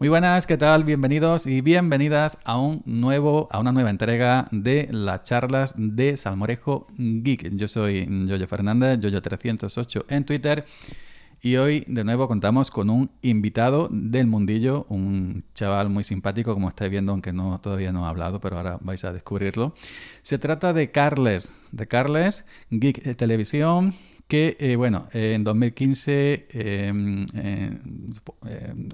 Muy buenas, ¿qué tal? Bienvenidos y bienvenidas a un nuevo, a una nueva entrega de las charlas de Salmorejo Geek. Yo soy Yoyo Fernández, Yoyo308 en Twitter. Y hoy de nuevo contamos con un invitado del mundillo, un chaval muy simpático, como estáis viendo, aunque no, todavía no ha hablado, pero ahora vais a descubrirlo. Se trata de Carles, de Carles, Geek Televisión, que, eh, bueno, en 2015, em, em,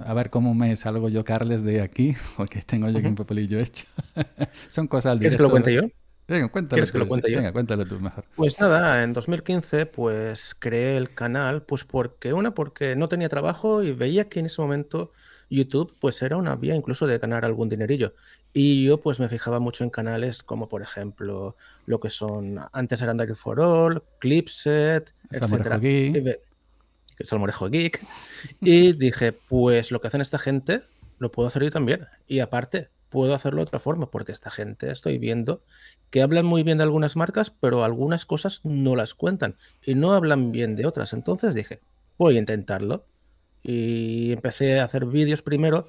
a ver cómo me salgo yo, Carles, de aquí, porque tengo yo aquí un papelillo hecho. Son cosas al ¿Quieres que lo cuente yo? Venga, cuéntalo ¿Quieres que lo cuente yo? Venga, cuéntalo tú mejor. Pues nada, en 2015 pues creé el canal pues porque, una, porque no tenía trabajo y veía que en ese momento YouTube pues era una vía incluso de ganar algún dinerillo. Y yo pues me fijaba mucho en canales como por ejemplo lo que son, antes eran dark for All, Clipset, es Salmorejo Geek. Y dije, pues lo que hacen esta gente lo puedo hacer yo también. Y aparte, puedo hacerlo de otra forma, porque esta gente estoy viendo que hablan muy bien de algunas marcas, pero algunas cosas no las cuentan y no hablan bien de otras. Entonces dije, voy a intentarlo y empecé a hacer vídeos primero,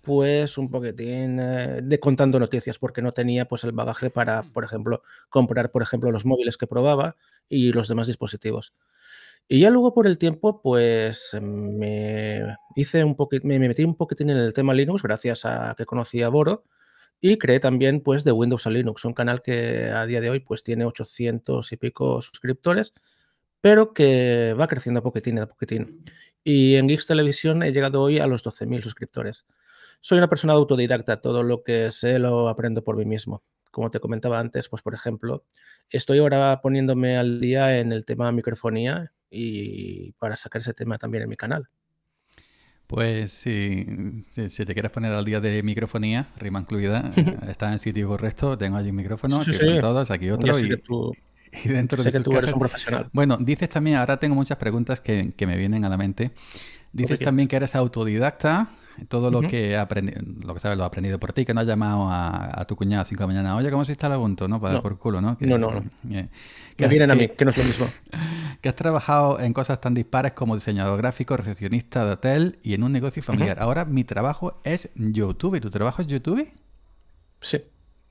pues un poquitín eh, de contando noticias, porque no tenía pues el bagaje para, por ejemplo, comprar, por ejemplo, los móviles que probaba y los demás dispositivos. Y ya luego por el tiempo, pues me hice un poquito, me metí un poquitín en el tema Linux gracias a que conocí a Boro y creé también pues de Windows a Linux, un canal que a día de hoy pues tiene 800 y pico suscriptores, pero que va creciendo a poquitín a poquitín. Y en Geeks Televisión he llegado hoy a los 12.000 suscriptores. Soy una persona autodidacta, todo lo que sé lo aprendo por mí mismo. Como te comentaba antes, pues por ejemplo, estoy ahora poniéndome al día en el tema microfonía y para sacar ese tema también en mi canal. Pues si, si, te quieres poner al día de microfonía, rima incluida, está en el sitio correcto, tengo allí un micrófono, aquí otro. Y dentro de que tú profesional. Bueno, dices también, ahora tengo muchas preguntas que, me vienen a la mente. Dices también que eres autodidacta, todo lo que lo que sabes lo he aprendido por ti, que no has llamado a, tu cuñada a 5 de la mañana, oye, ¿cómo se instala Ubuntu? No, para Dar por culo, ¿no? no, no, eh, que, vienen a mí, que no es lo mismo. que has trabajado en cosas tan dispares como diseñador gráfico, recepcionista de hotel y en un negocio familiar. Ahora mi trabajo es YouTube. ¿Tu trabajo es YouTube? Sí.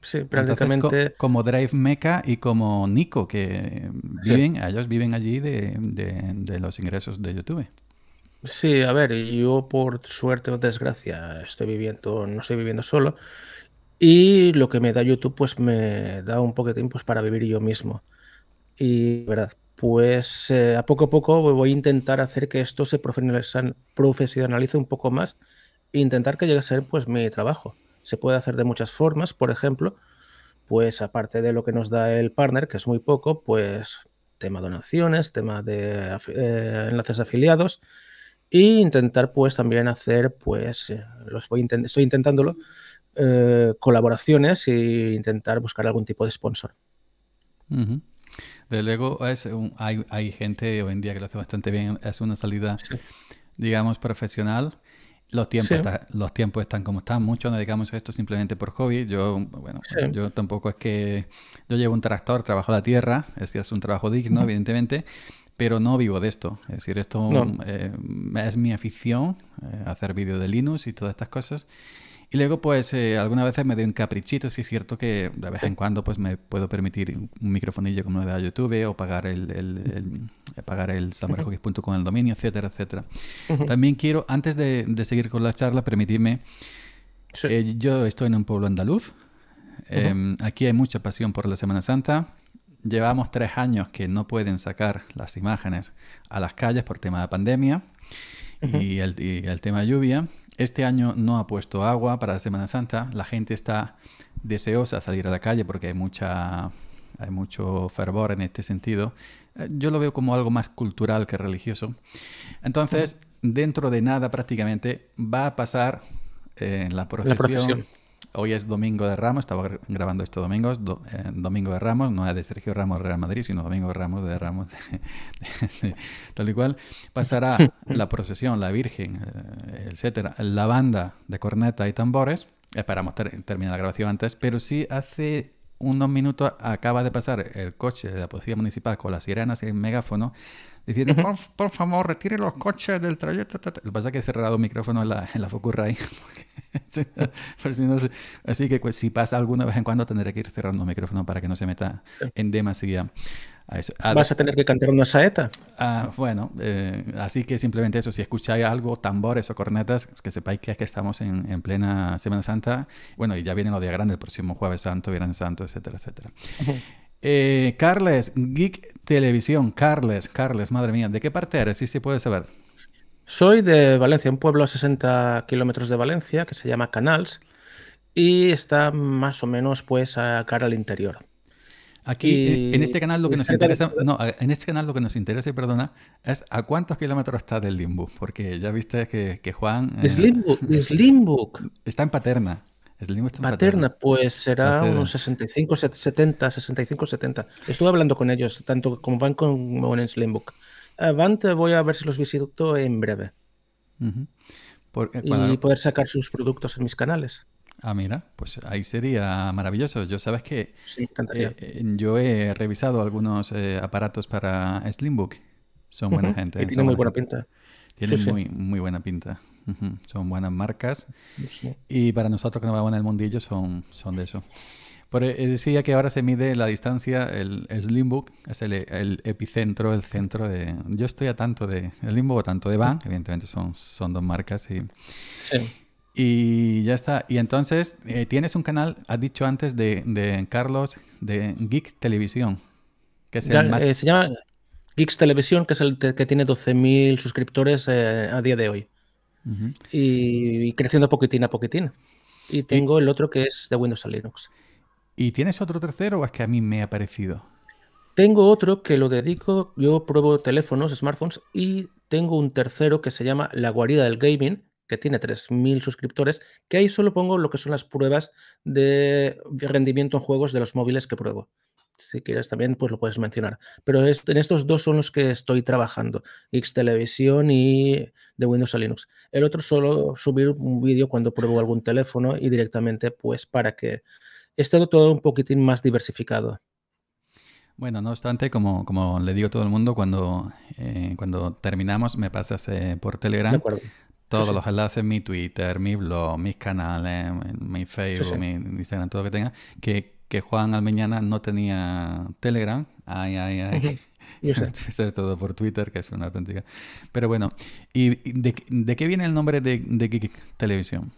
Sí, prácticamente. como Drive Mecha y como Nico, que viven, ellos viven allí de, los ingresos de YouTube. Sí, a ver, yo por suerte o desgracia estoy viviendo, no estoy viviendo solo. Y lo que me da YouTube, pues me da un poco de tiempo pues, para vivir yo mismo. Y, verdad, pues eh, a poco a poco voy a intentar hacer que esto se profesionalice un poco más e intentar que llegue a ser pues mi trabajo. Se puede hacer de muchas formas, por ejemplo, pues aparte de lo que nos da el partner, que es muy poco, pues tema donaciones, tema de enlaces eh, de enlaces afiliados e intentar pues también hacer pues, eh, estoy intentándolo, eh, colaboraciones e intentar buscar algún tipo de sponsor. De luego hay, gente hoy en día que lo hace bastante bien, es una salida, digamos, profesional los tiempos, los tiempos están como están. Muchos nos dedicamos a esto simplemente por hobby. Yo, bueno, yo tampoco es que... Yo llevo un tractor, trabajo la tierra. Es, es un trabajo digno, evidentemente. Pero no vivo de esto. Es decir, esto eh, es mi afición, eh, hacer vídeos de Linux y todas estas cosas. Y luego, pues, eh, algunas veces me doy un caprichito, si es cierto que de vez en cuando, pues, me puedo permitir un microfonillo como lo de YouTube o pagar el, el, el eh, pagar el el dominio, etcétera, etcétera. También quiero, antes de, seguir con la charla, permitirme, eh, yo estoy en un pueblo andaluz, em, aquí hay mucha pasión por la Semana Santa. Llevamos tres años que no pueden sacar las imágenes a las calles por tema de pandemia y, el, y el tema de lluvia. Este año no ha puesto agua para la Semana Santa. La gente está deseosa de salir a la calle porque hay, mucha, hay mucho fervor en este sentido. Eh, yo lo veo como algo más cultural que religioso. Entonces, dentro de nada prácticamente va a pasar eh, en la, procesión. Hoy es Domingo de Ramos, estaba grabando esto domingo, eh, Domingo de Ramos, no es de Sergio Ramos Real Madrid, sino Domingo de Ramos de Ramos, tal y cual. Pasará la procesión, la Virgen, etcétera, la banda de corneta y tambores. Esperamos terminar la grabación antes, pero sí hace unos minutos acaba de pasar el coche de la policía municipal con las sirenas y el megáfono diciendo, por, favor, retire los coches del trayecto. Lo que pasa es que he cerrado el micrófono en la, en la así que pues, si pasa alguna vez en cuando tendré que ir cerrando el micrófono para que no se meta en demasía. Vas a tener que cantar una saeta. Ah, bueno, eh, así que simplemente eso, si escucháis algo, tambores o cornetas, que sepáis que que estamos en, plena Semana Santa. Bueno, y ya viene lo día grande el próximo jueves santo, viernes santo, etcétera, etcétera. Eh, Carles, Geek Televisión, Carles, Carles, madre mía, ¿de qué parte eres? si se puede saber. Soy de Valencia, un pueblo a 60 kilómetros de Valencia que se llama Canals y está más o menos pues a cara al interior. Aquí, eh, en este canal lo que nos interesa, no, en este canal lo que nos interesa, perdona, es a cuántos kilómetros está del Limbo, porque ya viste que, Juan... Es Slimbook. Eh, está en Paterna. está en Paterna, pues será unos 65, 70, 65, 70. Estuve hablando con ellos, tanto como Van como en Slimbook. Ah, van voy a ver si los visito en breve. Eh, y poder sacar sus productos en mis canales. Ah, mira, pues ahí sería maravilloso. Yo sabes que eh, eh, yo he revisado algunos eh, aparatos para Slimbook. Son buenas gente. tienen muy buena pinta. Tienen muy, muy buena pinta. Son buenas marcas. Y para nosotros que nos vamos en el mundillo son, son de eso. Pero decía que ahora se mide la distancia, el, Slimbook es el, epicentro, el centro de... Yo estoy a tanto de Slimbook o tanto de Van, evidentemente son, son dos marcas y... Sí. Y ya está. Y entonces, eh, tienes un canal, has dicho antes, de, Carlos, de Geek Televisión. Que es eh, se llama Geeks Televisión, que es el que tiene 12.000 suscriptores eh, a día de hoy. y, creciendo poquitín a poquitín. Y tengo el otro que es de Windows a Linux. ¿Y tienes otro tercero o es que a mí me ha parecido? Tengo otro que lo dedico, yo pruebo teléfonos, smartphones, y tengo un tercero que se llama La Guarida del Gaming, que tiene 3.000 suscriptores, que ahí solo pongo lo que son las pruebas de rendimiento en juegos de los móviles que pruebo. Si quieres también, pues lo puedes mencionar. Pero en estos dos son los que estoy trabajando, X televisión y de Windows a Linux. El otro solo subir un vídeo cuando pruebo algún teléfono y directamente pues para que esté todo un poquitín más diversificado. Bueno, no obstante, como, como le digo a todo el mundo, cuando, eh, cuando terminamos me pasas eh, por Telegram todos los enlaces, mi Twitter, mi blog, mis canales, mi Facebook, mi Instagram, todo lo que tenga. Que, que Juan Almeñana no tenía Telegram. Ay, ay, ay. es todo por Twitter, que es una auténtica. Pero bueno, ¿y de, qué viene el nombre de, de Geek Televisión?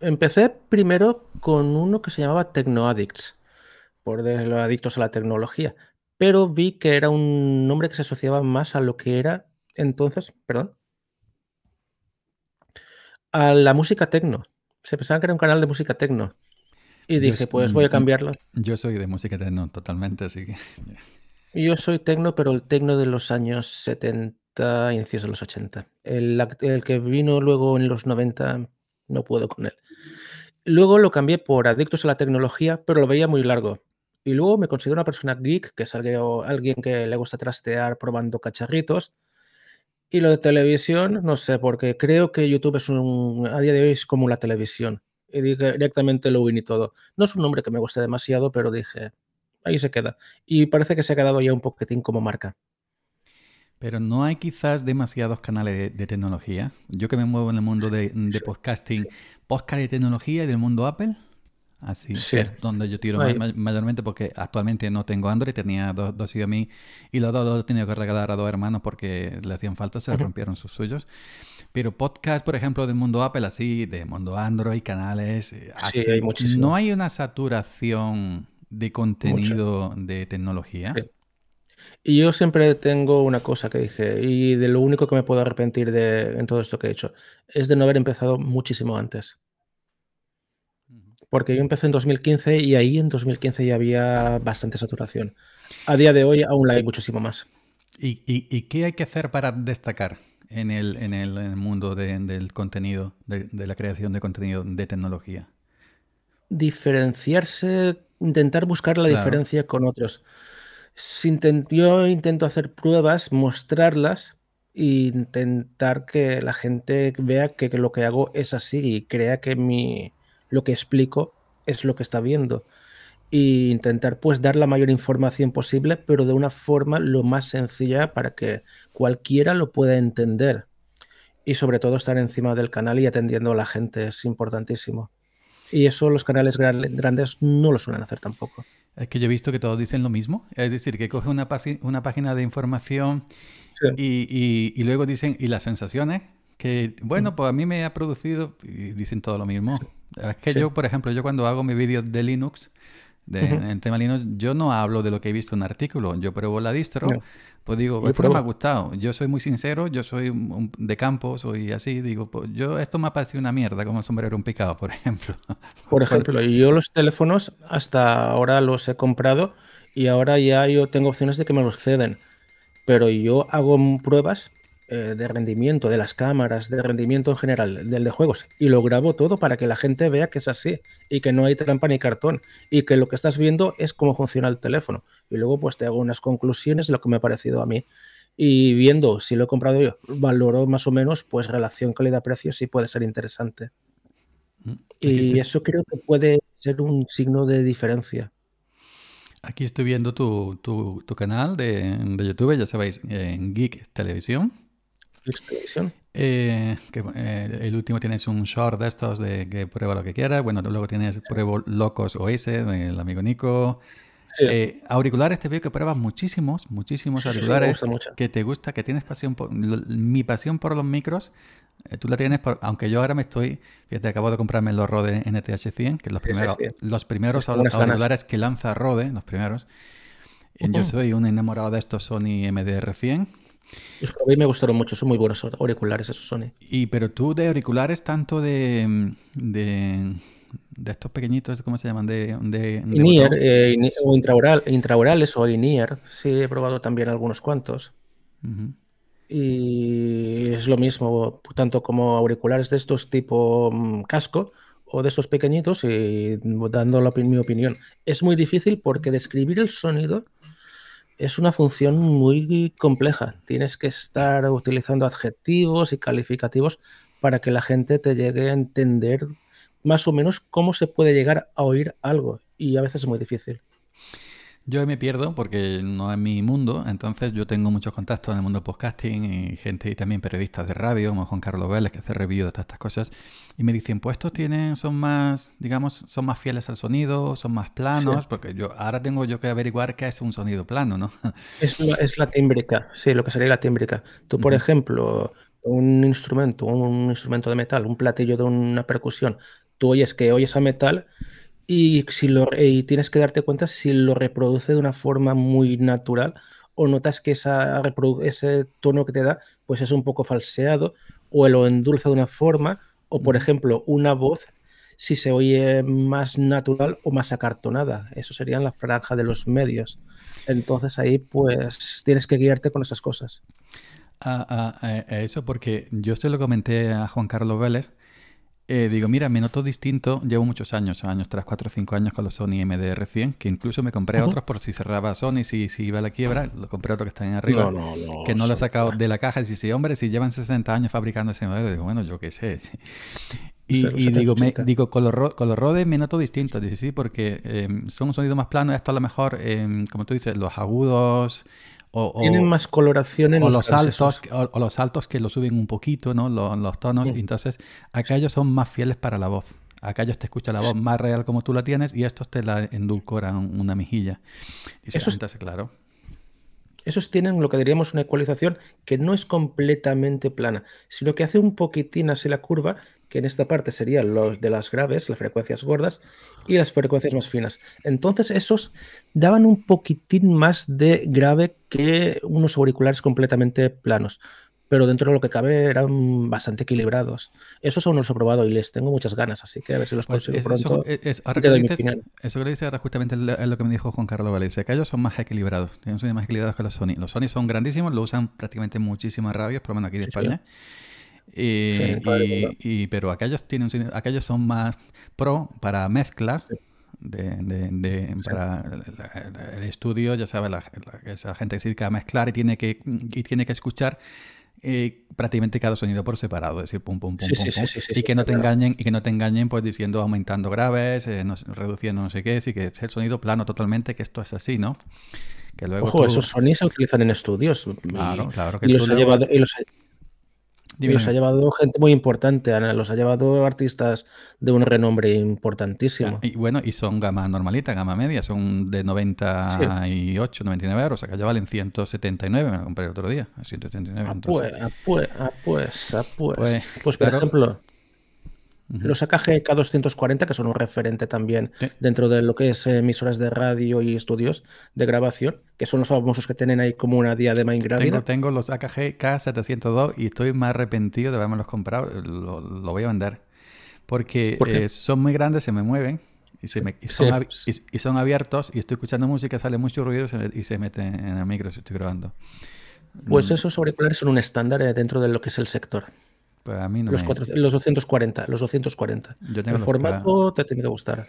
Empecé primero con uno que se llamaba Tecnoaddicts, por los adictos a la tecnología, pero vi que era un nombre que se asociaba más a lo que era entonces, perdón, a la música tecno. Se pensaba que era un canal de música tecno. Y dije, pues voy a cambiarlo. Yo soy de música tecno totalmente, así que... Yo soy tecno, pero el tecno de los años 70, inicios de los 80. El, el que vino luego en los 90, no puedo con él. Luego lo cambié por adictos a la tecnología, pero lo veía muy largo. Y luego me considero una persona geek, que es alguien que le gusta trastear probando cacharritos. Y lo de televisión, no sé, porque creo que YouTube es un, a día de hoy es como la televisión. Y dije, directamente lo y todo. No es un nombre que me guste demasiado, pero dije, ahí se queda. Y parece que se ha quedado ya un poquitín como marca. Pero no hay quizás demasiados canales de, tecnología. Yo que me muevo en el mundo de, de podcasting, podcast de tecnología y del mundo Apple, Así es donde yo tiro mayormente porque actualmente no tengo Android, tenía dos, a mí y los dos los he tenido que regalar a dos hermanos porque le hacían falta, se rompieron sus suyos. Pero podcast, por ejemplo, del mundo Apple, así, de mundo Android, canales, eh, no hay una saturación de contenido de tecnología. Y yo siempre tengo una cosa que dije, y de lo único que me puedo arrepentir de, en todo esto que he hecho, es de no haber empezado muchísimo antes porque yo empecé en 2015 y ahí en 2015 ya había bastante saturación. A día de hoy aún la hay muchísimo más. ¿Y, qué hay que hacer para destacar en el, en el, mundo del contenido, de, la creación de contenido de tecnología? Diferenciarse, intentar buscar la diferencia con otros. yo intento hacer pruebas, mostrarlas e intentar que la gente vea que lo que hago es así y crea que mi, lo que explico es lo que está viendo. E intentar pues dar la mayor información posible, pero de una forma lo más sencilla para que cualquiera lo pueda entender. Y sobre todo estar encima del canal y atendiendo a la gente es importantísimo. Y eso los canales grandes no lo suelen hacer tampoco. Es que yo he visto que todos dicen lo mismo. Es decir, que coge una, una página de información y, luego dicen, ¿y las sensaciones? Que, bueno, mm. pues a mí me ha producido, y dicen todo lo mismo. Es que yo, por ejemplo, yo cuando hago mis vídeos de Linux, de, en tema Linux, yo no hablo de lo que he visto en artículo. Yo pruebo la distro, pues digo, esto me ha gustado. Yo soy muy sincero, yo soy de campo, soy así. Digo, pues yo esto me ha parecido una mierda, como el sombrero un picado, por ejemplo. Por ejemplo, yo los teléfonos hasta ahora los he comprado y ahora ya yo tengo opciones de que me los ceden. Pero yo hago pruebas eh, de rendimiento de las cámaras, de rendimiento en general, del de juegos, y lo grabo todo para que la gente vea que es así y que no hay trampa ni cartón y que lo que estás viendo es cómo funciona el teléfono. Y luego pues te hago unas conclusiones de lo que me ha parecido a mí. Y viendo si lo he comprado yo, valoro más o menos pues relación calidad-precio sí puede ser interesante. Mm, y eso creo que puede ser un signo de diferencia. Aquí estoy viendo tu, tu, canal de, de, YouTube, ya sabéis, en Geek Televisión. Eh, eh, el último tienes un short de estos de que prueba lo que quieras. Bueno, luego tienes pruebo Locos ese del amigo Nico. Eh, auriculares te veo que pruebas muchísimos, muchísimos auriculares que te gusta, que tienes pasión por... Mi pasión por los micros, tú la tienes, por, aunque yo ahora me estoy... Fíjate, acabo de comprarme los Rode NTH100, que los primeros, los primeros auriculares que lanza Rode, los primeros. Yo soy un enamorado de estos Sony MDR100, a me gustaron mucho, son muy buenos auriculares esos Sony. Y pero tú de auriculares tanto de, de, estos pequeñitos, ¿cómo se llaman? De, de, eh, intraorales o in sí he probado también algunos cuantos. Y es lo mismo, tanto como auriculares de estos tipo mm, casco, o de estos pequeñitos y dando mi opinión. Es muy difícil porque describir el sonido es una función muy compleja. Tienes que estar utilizando adjetivos y calificativos para que la gente te llegue a entender más o menos cómo se puede llegar a oír algo. Y a veces es muy difícil. Yo me pierdo porque no es mi mundo, entonces yo tengo muchos contactos en el mundo podcasting y gente y también periodistas de radio, como Juan Carlos Vélez, que hace review de todas estas cosas, y me dicen, pues estos tienen, son más, digamos, son más fieles al sonido, son más planos, porque yo ahora tengo yo que averiguar qué es un sonido plano, ¿no? Es la, es tímbrica, sí, lo que sería la tímbrica. Tú, por ejemplo, un instrumento, un instrumento de metal, un platillo de una percusión, tú oyes que oyes a metal, y, si lo, tienes que darte cuenta si lo reproduce de una forma muy natural o notas que esa, ese tono que te da pues es un poco falseado o lo endulza de una forma o por ejemplo una voz si se oye más natural o más acartonada. Eso sería en la franja de los medios. Entonces ahí pues tienes que guiarte con esas cosas. eso porque yo se lo comenté a Juan Carlos Vélez eh, digo, mira, me noto distinto, llevo muchos años, años tras 4, 5 años con los Sony MDR100, que incluso me compré otros por si cerraba Sony, si, si iba a la quiebra, lo compré otro que están arriba, no, que no lo he sacado de la caja, y si, sí, hombre, si llevan 60 años fabricando ese modelo, digo, bueno, yo qué sé. Y, digo, me, digo con, los, con los rodes me noto distinto, dice, sí, porque em, son un sonido más plano, esto a lo mejor, em, como tú dices, los agudos o, Tienen más coloración en o los, altos, o, los altos que lo suben un poquito, ¿no? Los, tonos. Mm. entonces, acá ellos son más fieles para la voz. Acá ellos te escuchan la voz más real como tú la tienes y estos te la endulcoran una mejilla. eso claro. Esos tienen lo que diríamos una ecualización que no es completamente plana, sino que hace un poquitín así la curva, que en esta parte serían los de las graves, las frecuencias gordas y las frecuencias más finas. Entonces esos daban un poquitín más de grave que unos auriculares completamente planos, pero dentro de lo que cabe eran bastante equilibrados. Esos aún no los he probado y les tengo muchas ganas, así que a ver si los pues consigo pronto. Eso, es, que dices, eso dice ahora justamente es lo que me dijo Juan Carlos Valencia, que ellos son más equilibrados, son más equilibrados que los Sony. Los Sony son grandísimos, lo usan prácticamente muchísimas radios, por lo menos aquí de España. Eh, y, pero aquellos tienen aquellos son más pro para mezclas de, de, para el, estudio ya sabes la, esa gente que se dedica a mezclar y tiene que tiene que escuchar eh, prácticamente cada sonido por separado, decir, pum, pum, pum, pum, y que no te engañen, y que no te engañen, pues diciendo aumentando graves, eh, reduciendo no sé qué, sí que es el sonido plano totalmente, que esto es así, ¿no? Que luego Ojo, esos sonidos se utilizan en estudios. Claro, claro que sí. Y Los ha llevado gente muy importante, Ana. Los ha llevado artistas de un renombre importantísimo. Y bueno, y son gama normalita, gama media. Son de 98, 99 euros. O sea, ya valen 179. Me lo compré el otro día. 179. Ah, pues, ah, pues, ah, pues, ah, pues, pues, pues. Pues, por ejemplo. Los AKG K240, que son un referente también dentro de lo que es eh, emisoras de radio y estudios de grabación, que son los famosos que tienen ahí como una diadema ingrávida. Tengo, tengo los AKG K702 y estoy más arrepentido de haberme los comprado. Lo, voy a vender. Porque eh, son muy grandes, se me mueven y, se me, son, abiertos y estoy escuchando música, sale mucho ruido y se mete en el micro si estoy grabando. Pues mm. esos auriculares son un estándar eh, dentro de lo que es el sector. Pues los, los 240, los 240. el formato te tiene que gustar.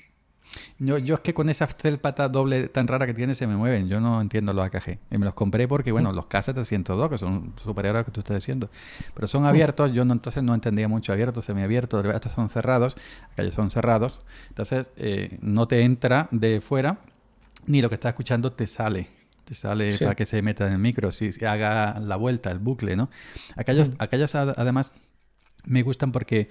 Yo, es que con esa celpata doble tan rara que tiene se me mueven. Yo no entiendo los AKG. Y me los compré porque, bueno, mm. los Casa 102 que son superiores a lo que tú estás diciendo. Pero son mm. abiertos, yo entonces no entendía mucho abiertos, semiabiertos. Estos son cerrados, aquellos son cerrados. Entonces eh, no te entra de fuera, ni lo que estás escuchando te sale. Te sale para que se meta en el micro, si, se haga la vuelta, el bucle, ¿no? Aquellos, mm. además me gustan porque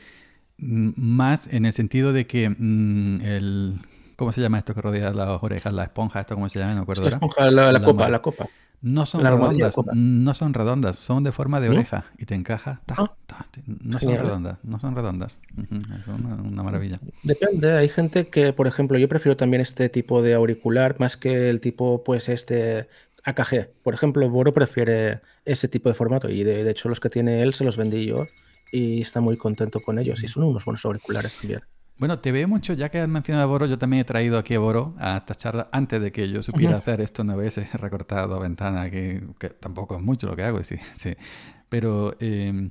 mm, más en el sentido de que mm, el... ¿Cómo se llama esto que rodea las orejas? La esponja, esto cómo se llama, no acuerdo. La esponja, la, copa, No son redondas, no son redondas, son de forma de oreja y te encaja. Ah. no son redondas, no son redondas. es una, maravilla. Depende, hay gente que, por ejemplo, yo prefiero también este tipo de auricular más que el tipo, pues, este AKG. Por ejemplo, Boro prefiere ese tipo de formato y de hecho los que tiene él se los vendí yo y está muy contento con ellos. Y son unos buenos auriculares también. Bueno, te veo mucho, ya que has mencionado a Boro, yo también he traído aquí a Boro a esta charla antes de que yo supiera hacer esto una veces recortado ventana, que, tampoco es mucho lo que hago, sí, sí. Pero, em,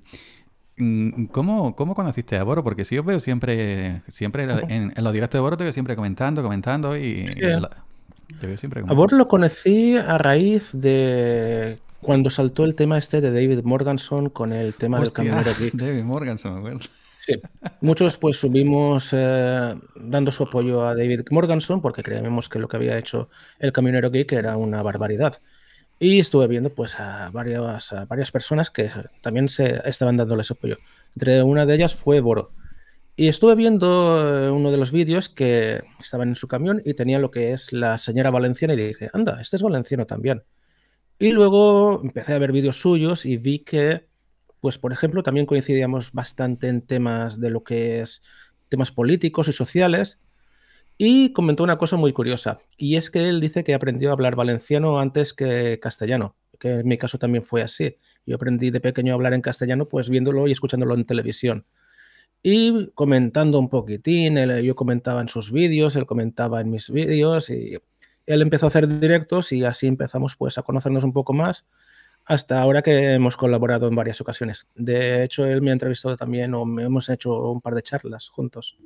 mm, ¿cómo, conociste a Boro? Porque si os veo siempre, siempre en, los directos de Boro te veo siempre comentando, comentando y... te veo siempre comentando. A Boro lo conocí a raíz de cuando saltó el tema este de David Morganson con el tema del camionero geek. David Morganson, Sí. Muchos pues subimos eh, dando su apoyo a David Morganson porque creíamos que lo que había hecho el camionero geek era una barbaridad. Y estuve viendo pues a varias, personas que también se estaban su apoyo. Entre una de ellas fue Boro. Y estuve viendo eh, uno de los vídeos que estaban en su camión y tenía lo que es la señora valenciana y dije, anda, este es valenciano también. Y luego empecé a ver vídeos suyos y vi que, pues, por ejemplo, también coincidíamos bastante en temas de lo que es temas políticos y sociales. Y comentó una cosa muy curiosa, y es que él dice que aprendió a hablar valenciano antes que castellano, que en mi caso también fue así. Yo aprendí de pequeño a hablar en castellano, pues viéndolo y escuchándolo en televisión. Y comentando un poquitín, yo comentaba en sus vídeos, él comentaba en mis vídeos, y él empezó a hacer directos y así empezamos pues a conocernos un poco más hasta ahora que hemos colaborado en varias ocasiones. De hecho, él me ha entrevistado también o me hemos hecho un par de charlas juntos.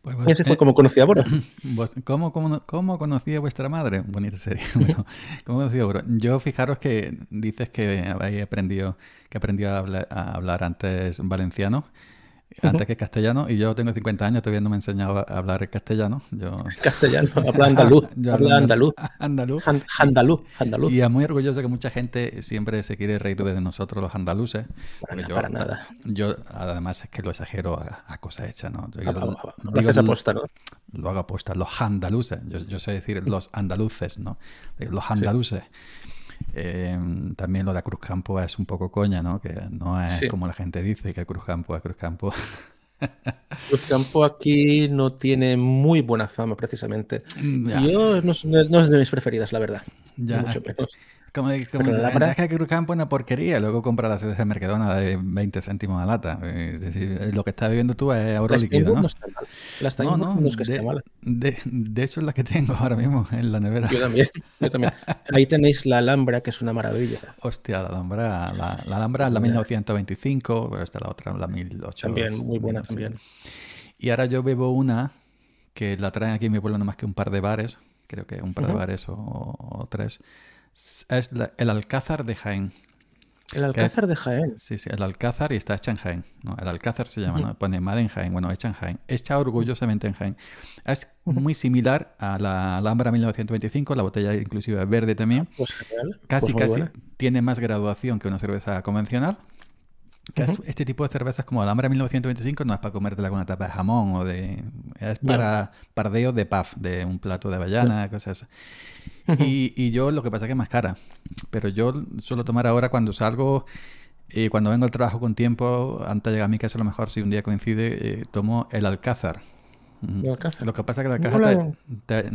Pues, Ese fue eh, como conocí a Bora. ¿cómo, cómo, cómo conocí a vuestra madre? Bonita serie. ¿Cómo conocí Yo fijaros que dices que habéis aprendido, que aprendió a hablar antes valenciano antes que castellano, y yo tengo 50 años, todavía no me he enseñado a hablar el castellano. Castellano, habla andaluz. habla andaluz. Andaluz. andaluz. Y es muy orgulloso que mucha gente siempre se quiere reír de nosotros los andaluces. Para, pues nada, yo, además es que lo exagero a, cosas hechas ¿no? Yo, a, lo, ¿no? hago aposta, los andaluces. Yo, sé decir los andaluces, ¿no? Eh, los andaluces. Em, también lo de Campo es un poco coña, ¿no? Que no es como la gente dice que Cruz Campo es Cruz Campo aquí no tiene muy buena fama, precisamente. Mm, no, es de mis preferidas, la verdad. mucho como, como la, verdad es que cruzaban es una porquería, luego compra la cerveza de Mercadona de 20 céntimos a lata. Eh, es eh, lo que estás viviendo tú es ahora líquido, ¿no? No no, no, que de, eso De, es la que tengo ahora mismo en la nevera. Yo también, Ahí tenéis la Alhambra, que es una maravilla. Hostia, la Alhambra, la, la es la 1925, pero esta es la otra, la 1800. También, muy buena también. Y ahora yo bebo una que la traen aquí en mi pueblo nada más que un par de bares, creo que un par de bares o tres es el Alcázar de Jaén. El Alcázar de Jaén. Sí, sí, el Alcázar y está en Jaén. el Alcázar se llama, pone Maden Jaén, bueno, hecha en Jaén. Hecha orgullosamente en Jaén. Es muy similar a la Alhambra 1925, la botella inclusive verde también. Ah, pues casi, pues casi tiene más graduación que una cerveza convencional. Este tipo de cervezas como Alhambra 1925 no es para comértela con una tapa de jamón o de... Es para pardeo de puff de un plato de ballena cosas así. y, yo lo que pasa es que es más cara. Pero yo suelo tomar ahora cuando salgo y eh, cuando vengo al trabajo con tiempo, antes de llegar a mi casa a lo mejor si un día coincide, eh, tomo el alcázar. El alcázar. Lo que pasa es que el alcázar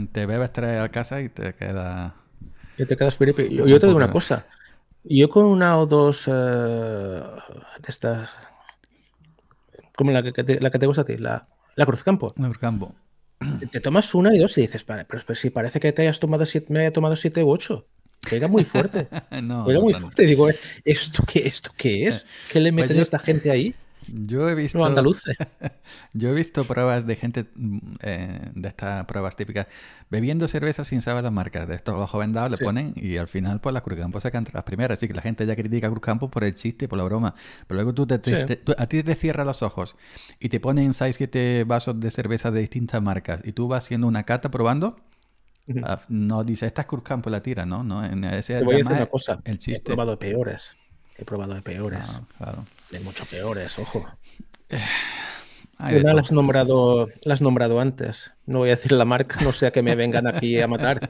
te, bebes tres alcázar y te queda... Y te quedas Yo, yo te digo una cosa. Yo con una o dos eh, de estas. Como la que, te, la gusta a ti, la, la Cruzcampo. La Cruzcampo. Te, tomas una y dos y dices, vale, pero, si parece que te hayas tomado siete, me haya tomado siete u ocho. era muy fuerte. no, muy fuerte. Digo, ¿esto qué, ¿esto qué es? ¿Qué le pues meten a esta gente ahí? Yo he visto. Yo he visto pruebas de gente, mm, eh, de estas pruebas típicas, bebiendo cerveza sin saber las marcas. De estos los jóvenes dados le ponen y al final, pues las Cruzcampos sacan las primeras. Así que la gente ya critica a Cruzcampos por el chiste, por la broma. Pero luego tú, te, a ti te cierras los ojos y te ponen 6, 7 vasos de cerveza de distintas marcas y tú vas haciendo una cata probando. Ah, no dice, esta es Cruzcampo la tira, ¿no? no ese, te voy a cosa. El chiste. He probado de peores. He probado de peores. Ah, claro. De mucho peores, ojo. Una las has nombrado, las nombrado antes. No voy a decir la marca, no sea que me vengan aquí a matar.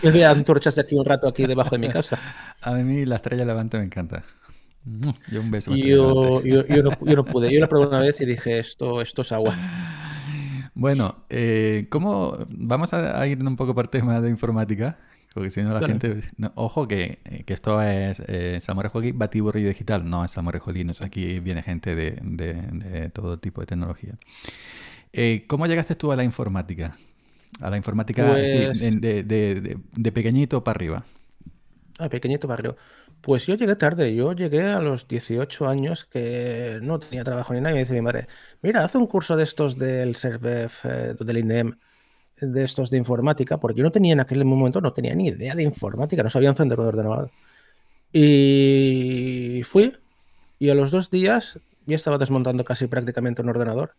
Que vean torchas antorchas de aquí un rato aquí debajo de mi casa. A mí la estrella levante me encanta. Yo un beso. Yo, yo, yo, no, pude. Yo la probé una vez y dije, esto, esto es agua. Bueno, eh, ¿cómo vamos a, a ir un poco por tema de informática? Porque si no, la gente. ojo, eh, que, esto es eh, Joaquín Batiburri Digital. No es Joaquín, aquí viene gente de, todo tipo de tecnología. Eh, ¿Cómo llegaste tú a la informática? A la informática pues de, pequeñito para arriba. Ah, pequeñito para arriba. Pues yo llegué tarde. Yo llegué a los 18 años que no tenía trabajo ni nada. Y me dice mi madre: Mira, haz un curso de estos del SERVEF, eh, del INEM de estos de informática, porque yo no tenía en aquel momento, no tenía ni idea de informática, no sabía encender un ordenador. Y fui, y a los dos días ya estaba desmontando casi prácticamente un ordenador.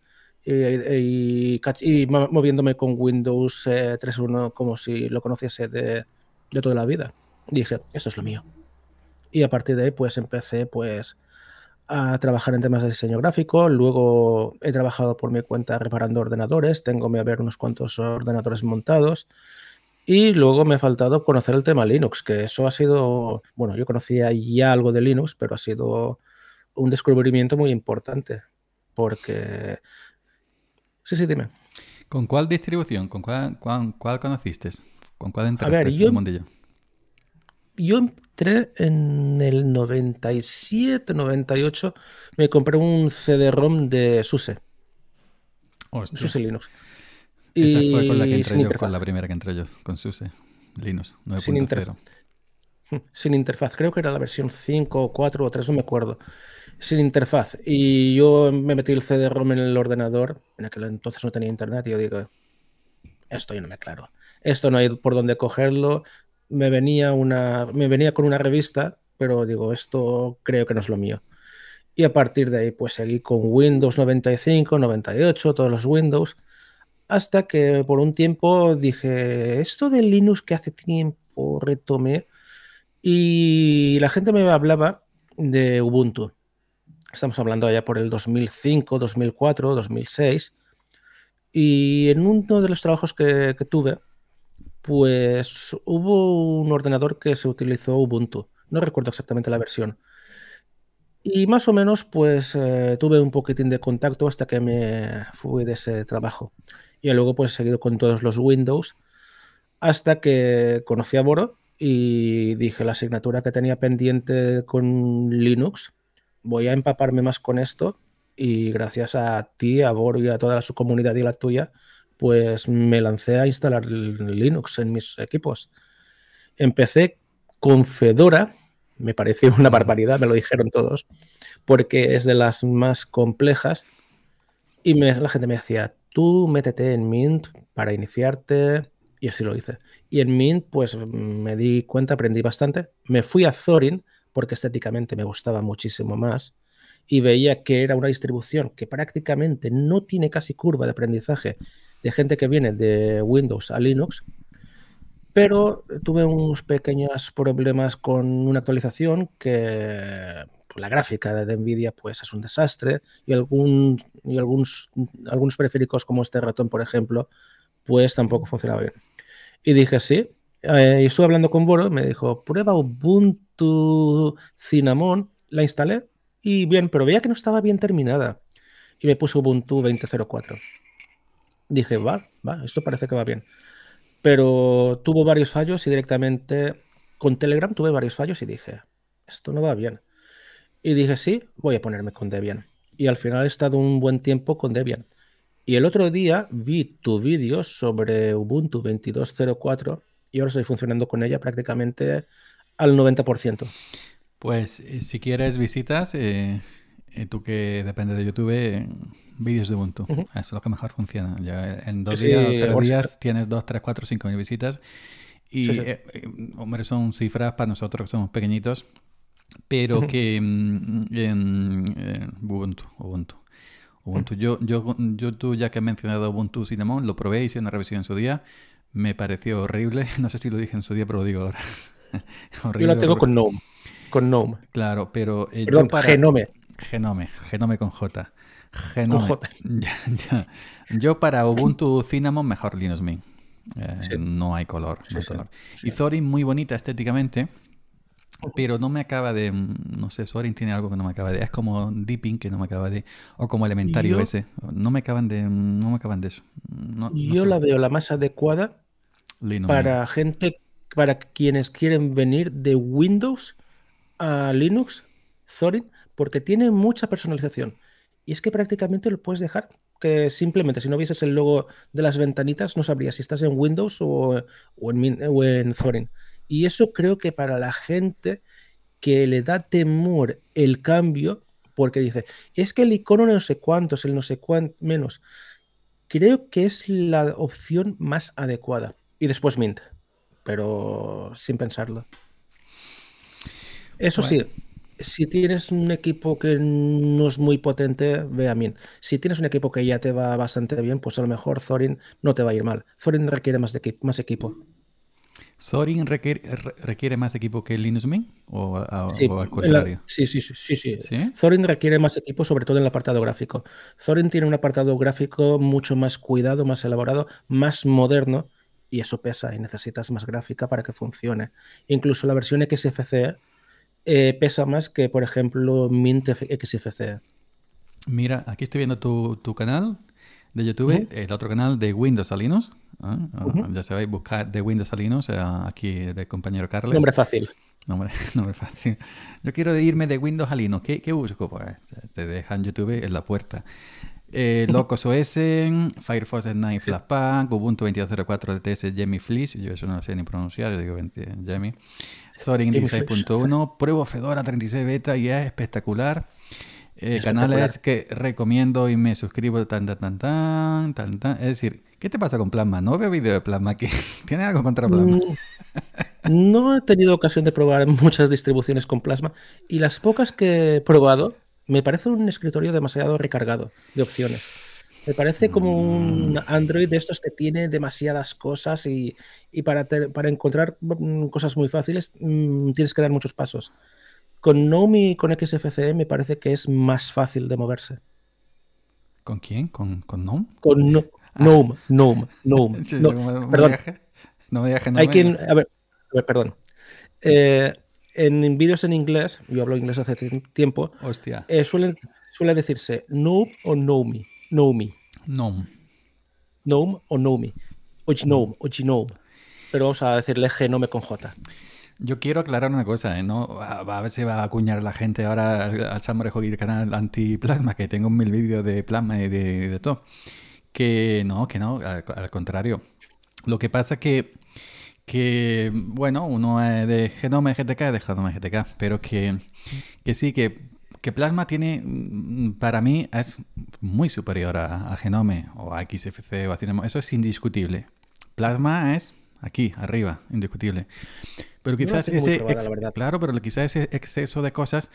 Y, moviéndome con Windows 3.1 eh, como si lo conociese de, de toda la vida. Dije, esto es lo mío. Y a partir de ahí, pues empecé, pues, a trabajar en temas de diseño gráfico, luego he trabajado por mi cuenta reparando ordenadores, tengo a ver unos cuantos ordenadores montados y luego me ha faltado conocer el tema Linux, que eso ha sido, bueno, yo conocía ya algo de Linux, pero ha sido un descubrimiento muy importante porque... Sí, sí, dime. ¿Con cuál distribución? ¿Con cuál, cuál, conociste? ¿Con cuál entraste el mundillo? yo entré en el 97, 98, me compré un CD-ROM de SUSE. SUSE Linux. Esa fue con la que entré yo, con la primera que entré yo, con SUSE Linux 9.0. Sin, interfaz. Hmm, sin interfaz, creo que era la versión 5 o 4 o 3, no me acuerdo. Sin interfaz. Y yo me metí el CD-ROM en el ordenador, en aquel entonces no tenía internet, y yo digo, esto yo no me aclaro. Esto no hay por dónde cogerlo, me venía, una, me venía con una revista, pero digo, esto creo que no es lo mío. Y a partir de ahí, pues seguí con Windows 95, 98, todos los Windows, hasta que por un tiempo dije, esto de Linux que hace tiempo retomé, y la gente me hablaba de Ubuntu. Estamos hablando allá por el 2005, 2004, 2006. Y en uno de los trabajos que tuve, pues hubo un ordenador que se utilizó Ubuntu, no recuerdo exactamente la versión. Y más o menos pues eh, tuve un poquitín de contacto hasta que me fui de ese trabajo. Y luego pues he seguido con todos los Windows hasta que conocí a Boro y dije la asignatura que tenía pendiente con Linux, voy a empaparme más con esto y gracias a ti, a Boro y a toda su comunidad y la tuya, pues me lancé a instalar Linux en mis equipos. Empecé con Fedora, me pareció una barbaridad, me lo dijeron todos, porque es de las más complejas. Y me, la gente me decía, tú métete en Mint para iniciarte, y así lo hice. Y en Mint, pues me di cuenta, aprendí bastante. Me fui a Zorin, porque estéticamente me gustaba muchísimo más y veía que era una distribución que prácticamente no tiene casi curva de aprendizaje de gente que viene de Windows a Linux, pero tuve unos pequeños problemas con una actualización que pues, la gráfica de Nvidia pues es un desastre y, algún, y algunos, algunos periféricos como este ratón, por ejemplo, pues tampoco funcionaba bien. Y dije, sí, eh, y estuve hablando con Boro, me dijo, prueba Ubuntu Cinnamon, la instalé y bien, pero veía que no estaba bien terminada y me puso Ubuntu 20.04 dije, va, va, esto parece que va bien. Pero tuvo varios fallos y directamente con Telegram tuve varios fallos y dije, esto no va bien. Y dije, sí, voy a ponerme con Debian. Y al final he estado un buen tiempo con Debian. Y el otro día vi tu vídeo sobre Ubuntu 22.04 y ahora estoy funcionando con ella prácticamente al 90%. Pues eh, si quieres visitas, eh, eh, tú que depende de YouTube, eh, vídeos de Ubuntu. Eso es lo que mejor funciona. Ya en dos días, tres días, tienes dos, tres, cuatro, cinco mil visitas. Y, eh, hombre, son cifras para nosotros que somos pequeñitos, pero que mm, en, Ubuntu, Ubuntu. Ubuntu. Yo, yo, yo, tú ya que has mencionado Ubuntu Cinnamon, lo probé, hice una revisión en su día. Me pareció horrible. No sé si lo dije en su día, pero lo digo ahora. horrible, yo la tengo con GNOME. Con GNOME. Claro, pero... yo Genome. Genome, Genome con J. Genome. Yo para Ubuntu Cinnamon mejor Linux Mint. Eh, no hay color. No color. y Zorin muy bonita estéticamente, pero no me acaba de... No sé, Zorin tiene algo que no me acaba de... Es como Deeping que no me acaba de... O como Elementario ese. No me acaban de, no me acaban de eso. yo la veo la más adecuada para gente, para quienes quieren venir de Windows a Linux. Zorin porque tiene mucha personalización. Y es que prácticamente lo puedes dejar que simplemente si no vieses el logo de las ventanitas no sabrías si estás en Windows o, en, o en Thorin. Y eso creo que para la gente que le da temor el cambio, porque dice, es que el icono no sé cuántos, el no sé cuánto menos, creo que es la opción más adecuada. Y después Mint, pero sin pensarlo. Eso sí, si tienes un equipo que no es muy potente, ve a Min. Si tienes un equipo que ya te va bastante bien, pues a lo mejor Thorin no te va a ir mal. Thorin requiere más, equipo, más ¿Thorin requiere, más equipo que Linux Mint? ¿O, al contrario? sí, sí, sí, sí, sí. Thorin requiere más equipo, sobre todo en el apartado gráfico. Thorin tiene un apartado gráfico mucho más cuidado, más elaborado, más moderno, y eso pesa, y necesitas más gráfica para que funcione. Incluso la versión XFCE eh, pesa más que, por ejemplo, Mint XFCE. Mira, aquí estoy viendo tu, canal de YouTube, el otro canal de Windows a Linux. Uh Ya sabéis, buscar de Windows a Linux eh, aquí de compañero Carles. Nombre fácil. Nombre, fácil. Yo quiero irme de Windows a Linux. ¿Qué, busco? Pues, te dejan YouTube en la puerta. Locos OS, Firefox 9 Pack, Ubuntu 22.04 LTS, Jamie Fleece. Yo eso no lo sé ni pronunciar, yo digo Jamie. Soaring 16.1, pruebo Fedora 36 beta y es espectacular. Eh, Canales que recomiendo y me suscribo tan tan tan tan Es decir, ¿qué te pasa con Plasma? No veo vídeo de Plasma que tiene algo contra Plasma? Mm, no he tenido ocasión de probar muchas distribuciones con Plasma y las pocas que he probado me parece un escritorio demasiado recargado de opciones. Me parece como un mm. Android de estos que tiene demasiadas cosas y, para, para encontrar mm, cosas muy fáciles mm, tienes que dar muchos pasos. Con Nomi con XFCE me parece que es más fácil de moverse. ¿Con quién? ¿Con, Gnome? Con no, ah. Gnome, Gnome, no, perdón. Viaje, no me viaje, Hay a ver, perdón. Eh, en vídeos en inglés, yo hablo inglés hace tiempo, Hostia. Eh, suele decirse Gnome o Gnome no Gnome. Gnome o Nomi. O Gnome, o Gnome. Pero vamos a decirle genome con J. Yo quiero aclarar una cosa, ¿eh? ¿no? A, ver si va a acuñar la gente ahora al, chambre y el canal antiplasma que tengo mil vídeos de plasma y de, todo. Que no, que no, al, contrario. Lo que pasa que, que bueno, uno es de genome GTK, de genome GTK, pero que, que sí, que que Plasma tiene, mm, para mí, es muy superior a, Genome o a XFC o a Cinema. Eso es indiscutible. Plasma es aquí, arriba, indiscutible. Pero quizás ese. claro, pero quizás ese exceso de cosas,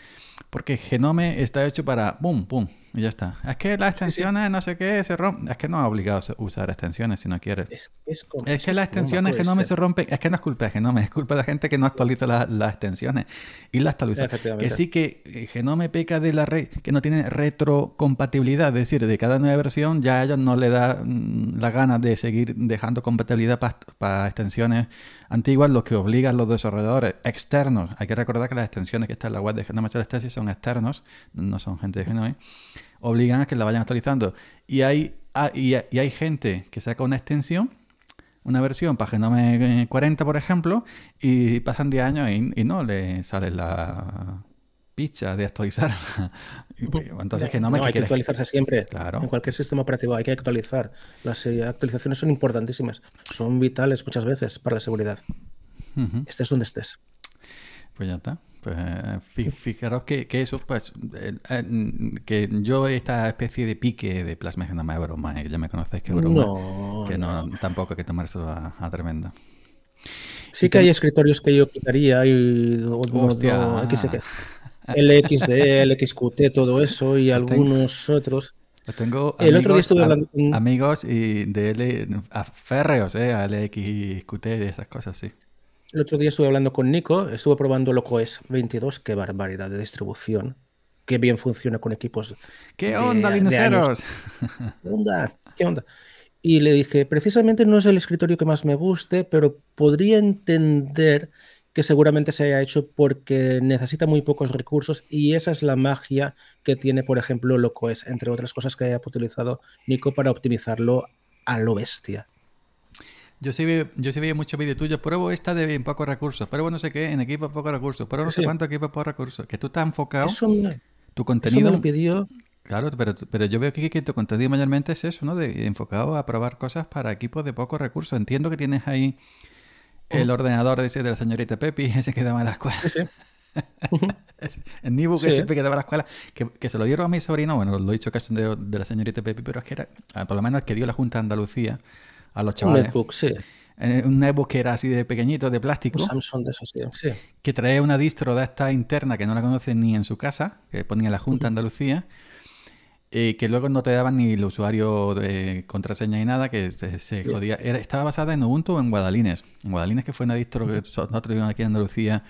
porque Genome está hecho para. ¡pum, pum! Y ya está. Es que las extensiones, no sé qué, se rompen. Es que no es obligado a usar extensiones si no quieres. Es, que las extensiones Genome se rompen. Es que no es culpa de Genome, es culpa de la gente que no actualiza las, extensiones y las actualiza. Que sí que eh, Genome peca de la red, que no tiene retrocompatibilidad. Es decir, de cada nueva versión ya a ellos no le da mm, la gana de seguir dejando compatibilidad para extensiones antiguas, lo que obliga a los desarrolladores externos. Hay que recordar que las extensiones que están en la web de Genome Celestesi son externos, no son gente de Genome, obligan a que la vayan actualizando. Y hay, ah, y hay gente que saca una extensión, una versión para Genome 40, eh, por ejemplo, y pasan 10 años y, no le sale la picha de actualizar. Entonces, que no hay que actualizarse siempre. En cualquier sistema operativo hay que actualizar. Las eh, actualizaciones son importantísimas. Son vitales muchas veces para la seguridad estés donde estés. Pues ya está. Pues, eh, fijaros que, eso, pues, eh, eh, mm, que yo esta especie de pique de plasma es más broma, ya me conocéis que broma, que tampoco hay que tomar eso a tremenda. Sí que hay escritorios que yo quitaría y Hostia. LXD, LXQT, todo eso y algunos otros. Tengo el otro día estuve hablando con... amigos y de L, a eh, a LXQT y esas cosas, sí. El otro día estuve hablando con Nico, estuve probando LocoS 22, qué barbaridad de distribución. Qué bien funciona con equipos. ¿Qué onda, dinoseros? ¿Qué onda? ¿Qué onda? Y le dije, precisamente no es el escritorio que más me guste, pero podría entender que seguramente se haya hecho porque necesita muy pocos recursos y esa es la magia que tiene, por ejemplo, LocoS, entre otras cosas que haya utilizado Nico para optimizarlo a lo bestia. Yo sí, vi, yo sí muchos vídeos tuyos, pruebo esta de pocos recursos, pruebo no sé qué, en equipo pocos recursos, pruebo no sé cuánto equipo pocos recursos. Que tú estás enfocado, tu contenido... Claro, pero, pero yo veo que, que tu contenido mayormente es eso, ¿no? De, enfocado a probar cosas para equipos de pocos recursos. Entiendo que tienes ahí el ordenador de la señorita Pepi, ese que daba en la escuela. Sí, el Nibu que siempre quedaba en la escuela, que, se lo dieron a mi sobrino, bueno, lo he dicho casi de, de la señorita Pepi, pero es que era, ah, por lo menos que dio la Junta de Andalucía, a los chavales. Eh, un netbook, sí. un que era así de pequeñito, de plástico. Samsung de esos, sí. Que traía una distro de esta interna que no la conocen ni en su casa, que ponía la Junta Andalucía, y eh, que luego no te daban ni el usuario de contraseña ni nada, que se, jodía. estaba basada en Ubuntu o en Guadalines. En Guadalines, que fue una distro que nosotros vivimos aquí en Andalucía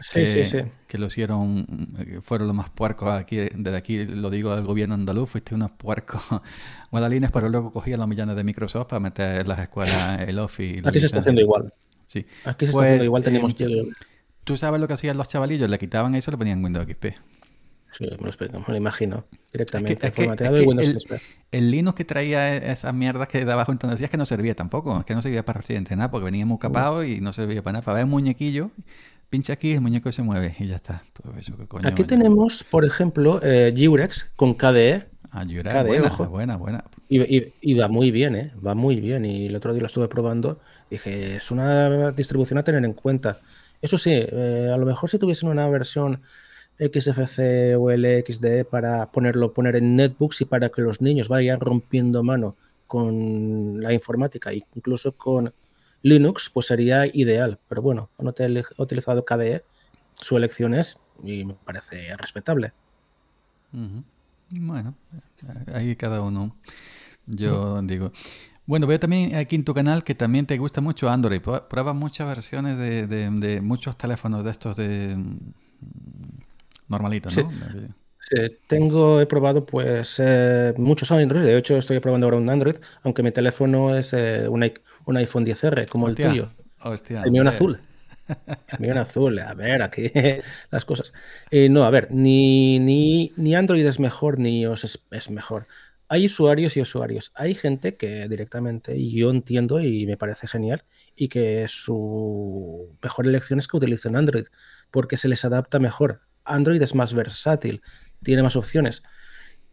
Sí, que, sí, eh, sí. Que lo hicieron, eh, fueron los más puercos aquí, desde aquí lo digo del gobierno andaluz, fuiste unos puercos guadalines, pero luego cogían los millones de Microsoft para meter las escuelas, el Office. Aquí se está haciendo igual. Sí. Aquí se está haciendo pues, igual, eh, tenemos que ¿Tú sabes lo que hacían los chavalillos? Le quitaban eso y le ponían Windows XP. Sí, me lo, imagino directamente. que, el, el, Linux que traía e, esas mierdas que de abajo entonces es que no servía tampoco. Es que no servía para residente nada porque venía muy capado mm. y no servía para nada. Para ver muñequillo, pincha aquí, el muñeco se mueve y ya está. Pues aquí tenemos, por ejemplo, Jurex eh, con KDE. Ah, Jurex, KDE, buena, buena, y, va muy bien, ¿eh? Va muy bien. Y el otro día lo estuve probando. Dije, es una distribución a tener en cuenta. Eso sí, eh, a lo mejor si tuviesen una versión XFC o LXDE para ponerlo, poner en netbooks y para que los niños vayan rompiendo mano con la informática, incluso con Linux, pues sería ideal. Pero bueno, no te he utilizado KDE, su elección es y me parece respetable. Bueno, ahí cada uno. Yo digo. Bueno, veo también aquí en tu canal que también te gusta mucho Android. Pruebas muchas versiones de, muchos teléfonos de estos de mm, normalitos, ¿no? Sí. tengo, he probado pues eh, muchos Android. De hecho, estoy probando ahora un Android, aunque mi teléfono es eh, una un iPhone 10R como el tuyo. el mío en azul. El mío en azul. A ver, aquí las cosas. Eh, no, a ver, ni, ni, ni, Android es mejor ni iOS es, mejor. Hay usuarios y usuarios. Hay gente que directamente yo entiendo y me parece genial y que su mejor elección es que utilicen Android porque se les adapta mejor. Android es más versátil, tiene más opciones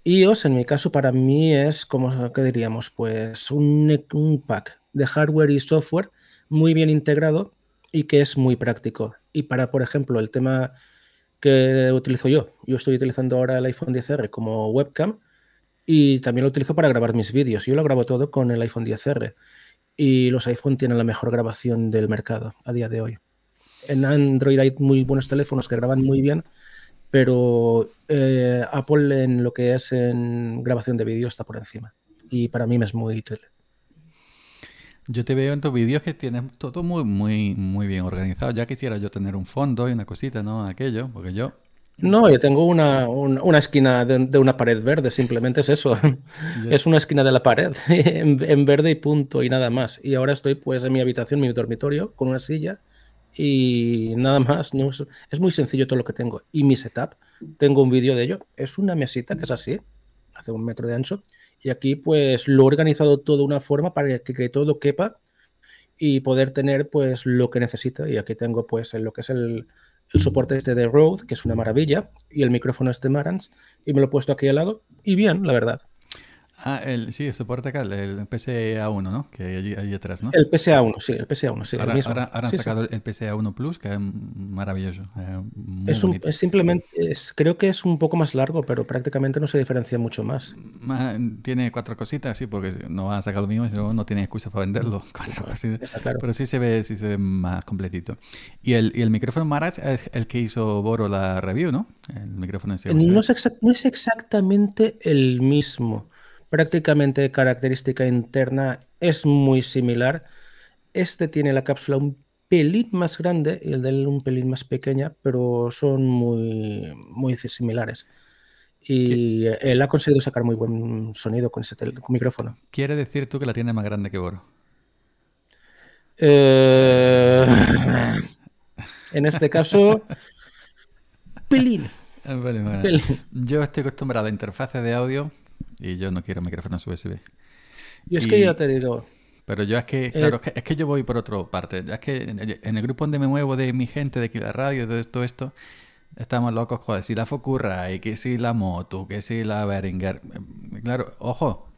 iOS en mi caso para mí es como que diríamos pues un, un, pack de hardware y software muy bien integrado y que es muy práctico. Y para, por ejemplo, el tema que utilizo yo, yo estoy utilizando ahora el iPhone 10R como webcam y también lo utilizo para grabar mis vídeos. Yo lo grabo todo con el iPhone 10R y los iPhone tienen la mejor grabación del mercado a día de hoy. En Android hay muy buenos teléfonos que graban muy bien, pero eh, Apple en lo que es en grabación de vídeo está por encima y para mí me es muy útil. Yo te veo en tus vídeos que tienes todo muy, muy, muy bien organizado. Ya quisiera yo tener un fondo y una cosita, ¿no? Aquello, porque yo... No, yo tengo una, una, esquina de, una pared verde, simplemente es eso. Es una esquina de la pared, en, verde y punto, y nada más. Y ahora estoy pues en mi habitación, mi dormitorio, con una silla y nada más. No es, es, muy sencillo todo lo que tengo. Y mi setup, tengo un vídeo de ello. Es una mesita que es así, hace un metro de ancho, y aquí pues lo he organizado todo de una forma para que, todo quepa y poder tener pues lo que necesita. Y aquí tengo pues lo que es el, el soporte este de Rode, que es una maravilla, y el micrófono este Marantz, y me lo he puesto aquí al lado, y bien, la verdad. Ah, el, sí, soporte acá, el, PCA1, ¿no? Que allí, atrás, ¿no? El PCA1, sí, el PCA1, sí. Ahora, mismo. ahora, han sacado el PCA1 Plus, que es maravilloso. es, simplemente, es, creo que es un poco más largo, pero prácticamente no se diferencia mucho más. tiene cuatro cositas, sí, porque no van a sacar lo mismo, sino no tiene excusa para venderlo. Pero sí se ve, sí se ve más completito. Y el, micrófono Marach es el que hizo Boro la review, ¿no? El micrófono en no, es no es exactamente el mismo prácticamente característica interna es muy similar. Este tiene la cápsula un pelín más grande y el de él un pelín más pequeña, pero son muy, muy similares. Y él ha conseguido sacar muy buen sonido con ese micrófono. ¿Quiere decir tú que la tiene más grande que Boro? Eh, en este caso, pelín. Yo estoy acostumbrado a interfaces de audio y yo no quiero micrófonos USB. y es que yo te digo. Pero yo es que, eh, claro, es, que, yo voy por otra parte. Es que en el grupo donde me muevo de mi gente, de la radio, de todo esto, estamos locos, joder, si la Focurra, y que si la Moto, que si la Beringer eh, Claro, ojo,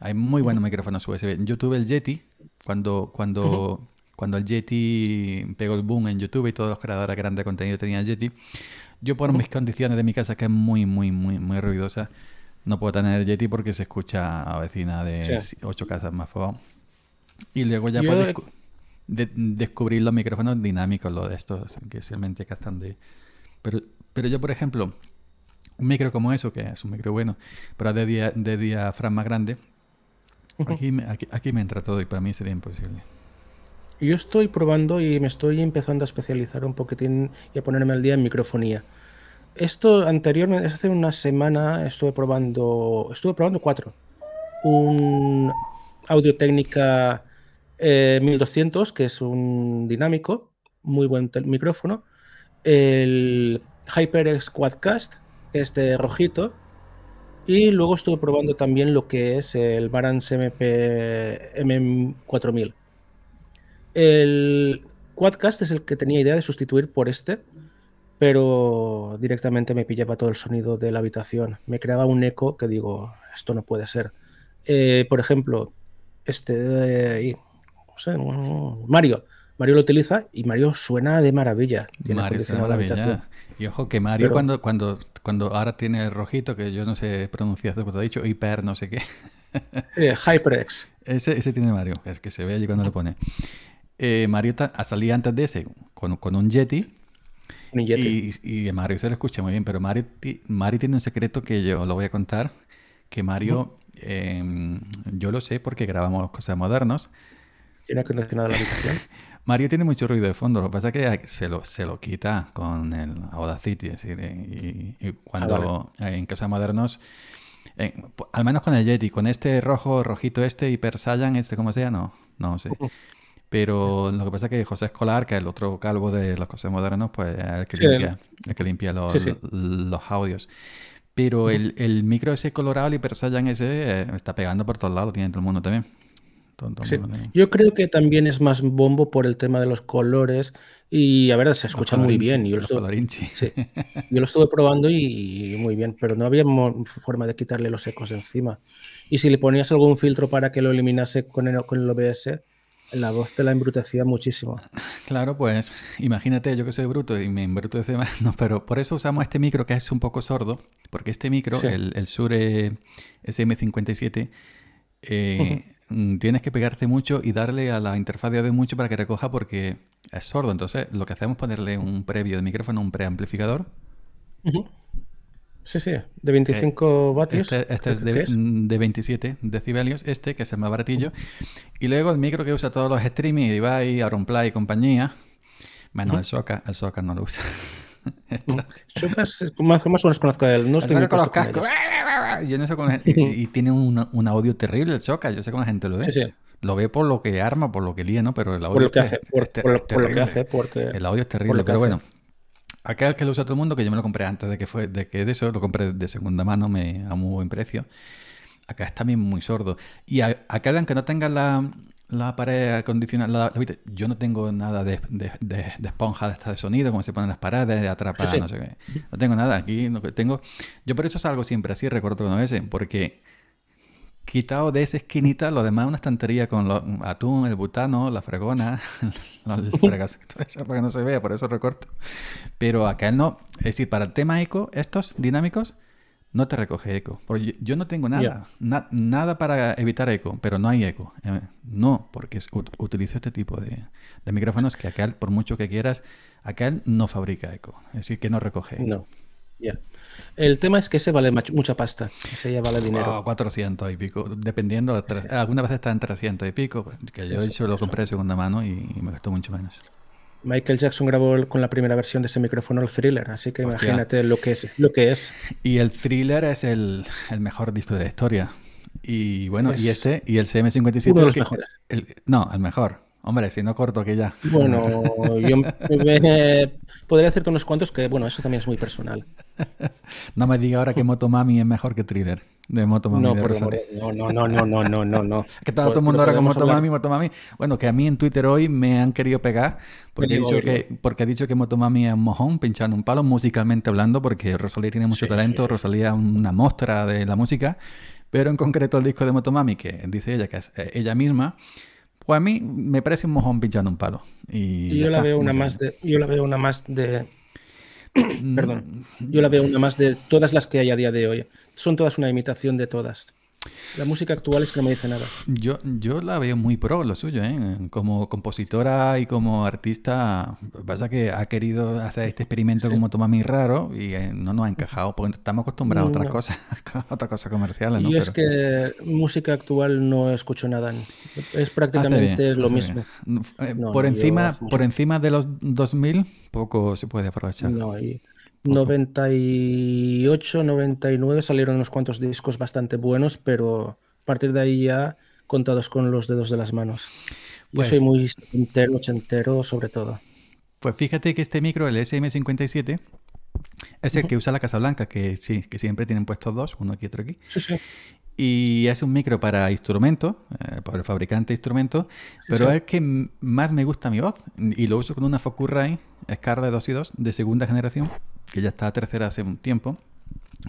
hay muy buenos micrófonos USB. Yo tuve el Yeti, cuando, cuando, cuando el Yeti pegó el boom en YouTube y todos los creadores grandes de contenido tenían el Yeti, yo por mis condiciones de mi casa, que es muy, muy, muy, muy ruidosa, no puedo tener Yeti porque se escucha a vecina de ocho casas más fuego. Y luego ya puedo descubrir los micrófonos dinámicos, los de estos, que simplemente que de... Pero, pero yo, por ejemplo, un micro como eso, que es un micro bueno, pero de, día de diafragma más grande, aquí, me, aquí, aquí me entra todo y para mí sería imposible. Yo estoy probando y me estoy empezando a especializar un poquitín y a ponerme al día en microfonía esto anteriormente, hace una semana, estuve probando, estuve probando cuatro. Un Audio Técnica 1200, eh, que es un dinámico, muy buen micrófono. El HyperX Quadcast, este rojito. Y luego estuve probando también lo que es el Barans MP m 4000 El Quadcast es el que tenía idea de sustituir por este pero directamente me pillaba todo el sonido de la habitación. Me creaba un eco que digo, esto no puede ser. Eh, por ejemplo, este de eh, ahí, Mario. Mario lo utiliza y Mario suena de maravilla. Mario de maravilla. Y ojo que Mario cuando, cuando, cuando ahora tiene el rojito, que yo no sé pronunciar, que te ha dicho hiper no sé qué. Hyper eh, HyperX. Ese, tiene Mario, es que se ve allí cuando lo pone. Mario Mario salido antes de ese con, con un Yeti y, y, Mario se lo escucha muy bien, pero Mario, tiene un secreto que yo lo voy a contar, que Mario, em, yo lo sé porque grabamos cosas modernas. ¿Tiene la habitación? Mario tiene mucho ruido de fondo, lo que pasa es que se lo, se lo quita con el Audacity, es decir, y, cuando ah, en casa modernos... al menos con el Yeti, con este rojo, rojito este, Hyper Saiyan, este, como sea, No, no sé. Pero lo que pasa es que José Escolar, que es el otro calvo de los cosas modernos, pues es el que limpia, los, audios. Pero el, micro ese colorado, el hipersayan ese, eh, está pegando por todos lados, tiene todo el mundo también. Yo creo que también es más bombo por el tema de los colores y a ver, se escucha muy bien. Yo lo, estuve, yo lo estuve probando y, muy bien, pero no había forma de quitarle los ecos de encima. Y si le ponías algún filtro para que lo eliminase con el, con el OBS, la voz te la embrutecía muchísimo. Claro, pues imagínate, yo que soy bruto y me embrutece más, no, pero por eso usamos este micro que es un poco sordo, porque este micro, el, Sure SM57, eh, tienes que pegarte mucho y darle a la interfaz de audio mucho para que recoja porque es sordo. Entonces, lo que hacemos es ponerle un previo de micrófono, un preamplificador. Sí, sí, de 25 eh, este vatios. Este, es, de, 27 mm, decibelios, este que es el más baratillo. Y luego el micro que usa todos los streaming, Ibai, Auronplay y compañía. Bueno, el Soca, el Soca no lo usa. Soca más, o menos él. No con los y, tiene un, audio terrible el Soca, yo sé que la gente lo ve. Lo ve por lo que arma, por lo que lía, ¿no? Pero el audio por lo que hace, por, lo que hace, porque el audio es terrible. Pero bueno, Aquel que lo usa todo el mundo, que yo me lo compré antes de que fue, de que de eso, lo compré de segunda mano, me a muy buen precio. Acá está bien muy sordo. Y acá aquel que no tenga la, la pared acondicionada, yo no tengo nada de, de, de, esponja de sonido, como se ponen las paradas, de atrapar, no sé qué. No tengo nada aquí, que tengo. Yo por eso salgo siempre así, recuerdo con ese, porque quitado de esa esquinita, lo demás una estantería con los atún, el butano, la fregona, los fregas, para que no se vea, por eso recorto. Pero acá él no, es decir, para el tema eco, estos dinámicos no te recoge eco. yo, no tengo nada, nada para evitar eco, pero no hay eco. Eh, no, porque utilizo este tipo de, micrófonos que acá, por mucho que quieras, acá no fabrica eco, es decir, que no recoge eco. No. El tema es que ese vale mucha pasta, ese ya vale dinero. 400 y pico, dependiendo, alguna algunas veces está en 300 y pico, pues, que yo lo compré de segunda mano y, me costó mucho menos. Michael Jackson grabó con la primera versión de ese micrófono el thriller, así que imagínate lo que, es, lo que es. Y el thriller es el, mejor disco de la historia. Y bueno, y este, y el CM57. Uno no, el mejor. Hombre, si no corto que ya. Bueno, yo eh, podría hacerte unos cuantos que, bueno, eso también es muy personal. No me diga ahora que Motomami es mejor que Thriller de Motomami. No, por no, no, no, no, no, no, no, Que está todo el mundo ahora con Motomami, Motomami. Bueno, que a mí en Twitter hoy me han querido pegar porque, dicho que, porque ha dicho que Motomami es un mojón, pinchando un palo, musicalmente hablando, porque Rosalía tiene mucho talento, Rosalía es una muestra de la música, pero en concreto el disco de Motomami, que dice ella que es eh, ella misma, pues a mí me parece un mojón pinchando un palo. Y, yo, la veo una más de, yo la veo una más de. Mm. Perdón. Yo la veo una más de todas las que hay a día de hoy. Son todas una imitación de todas. La música actual es que no me dice nada. Yo, yo la veo muy pro, lo suyo, ¿eh? Como compositora y como artista, pasa que ha querido hacer este experimento como como muy raro y eh, no nos ha encajado, porque estamos acostumbrados a otras cosas, a otras comerciales. Y es que música actual no escucho nada. Es prácticamente lo mismo. Eh, por, encima, por encima de los 2000, poco se puede aprovechar. 98, 99 salieron unos cuantos discos bastante buenos, pero a partir de ahí ya contados con los dedos de las manos. Yo pues soy muy entero, ochentero sobre todo. Pues fíjate que este micro, el SM57, es el que usa la Casa Blanca, que sí, que siempre tienen puestos dos, uno aquí y otro aquí. Y es un micro para instrumentos, eh, para el fabricante de instrumentos, pero es que más me gusta mi voz. Y lo uso con una Focusrite de 2 y 2 de segunda generación que ya está tercera hace un tiempo,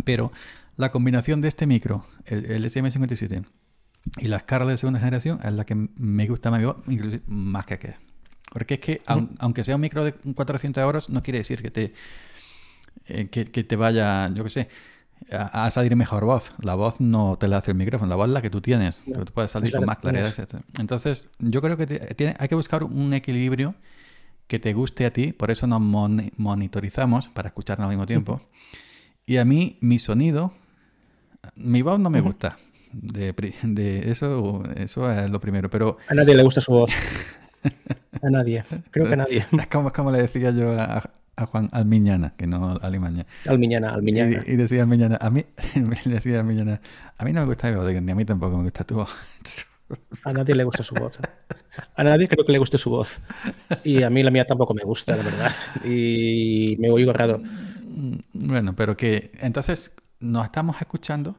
pero la combinación de este micro, el, SM57, y las caras de segunda generación es la que me gusta más, que aquella. Porque es que, mm. aunque sea un micro de 400 euros, no quiere decir que te, eh, que, te vaya, yo qué sé, a, salir mejor voz. La voz no te la hace el micrófono, la voz es la que tú tienes, pero tú puedes salir con más claridad, Entonces, yo creo que tiene, hay que buscar un equilibrio que te guste a ti, por eso nos monitorizamos para escucharnos al mismo tiempo. Y a mí, mi sonido, mi voz no me gusta. De, eso, eso es lo primero, pero... A nadie le gusta su voz. A nadie, creo que a nadie. Es como, le decía yo a, Juan Almiñana, que no Alimaña. Almiñana, Almiñana. Y, y, decía Almiñana, a mí, decía Almiñana, a mí no me gusta mi voz, ni a mí tampoco me gusta tu voz. A nadie le gusta su voz. A nadie creo que le guste su voz. Y a mí la mía tampoco me gusta, la verdad. Y me oigo raro. Mm, bueno, pero que entonces nos estamos escuchando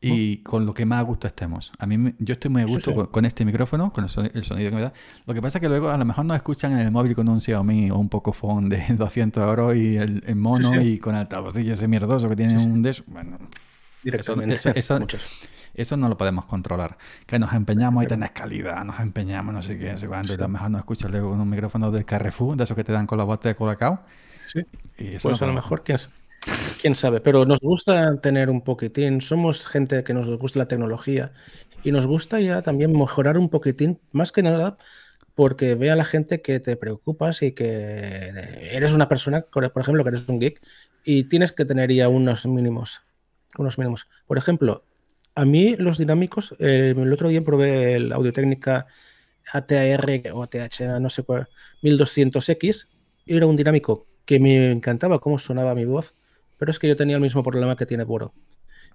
y ¿Mm? con lo que más a gusto estemos. A mí yo estoy muy a gusto Con, este micrófono, con el sonido, que me da. Lo que pasa es que luego a lo mejor nos escuchan en el móvil con un Xiaomi o un Pocophone de 200 euros y el, mono y con y ese mierdoso que tiene un des. Bueno, Eso, eso no lo podemos controlar. Que nos empeñamos y tenés calidad, nos empeñamos, no sé qué, no sé cuánto. a lo mejor no escuchas luego un micrófono de Carrefour, de esos que te dan con la bota de colacao. Sí. pues a lo mejor, quién sabe, quién sabe. Pero nos gusta tener un poquitín. Somos gente que nos gusta la tecnología y nos gusta ya también mejorar un poquitín, más que nada porque ve a la gente que te preocupas y que eres una persona, por e-, ejemplo, que eres un geek y tienes que tener ya unos mínimos, unos mínimos. Por ejemplo, a mí los dinámicos, eh, el otro día probé el Audio Técnica ATR o ATH, no sé cuál, 1200X, y era un dinámico que me encantaba cómo sonaba mi voz, pero es que yo tenía el mismo problema que tiene Boro.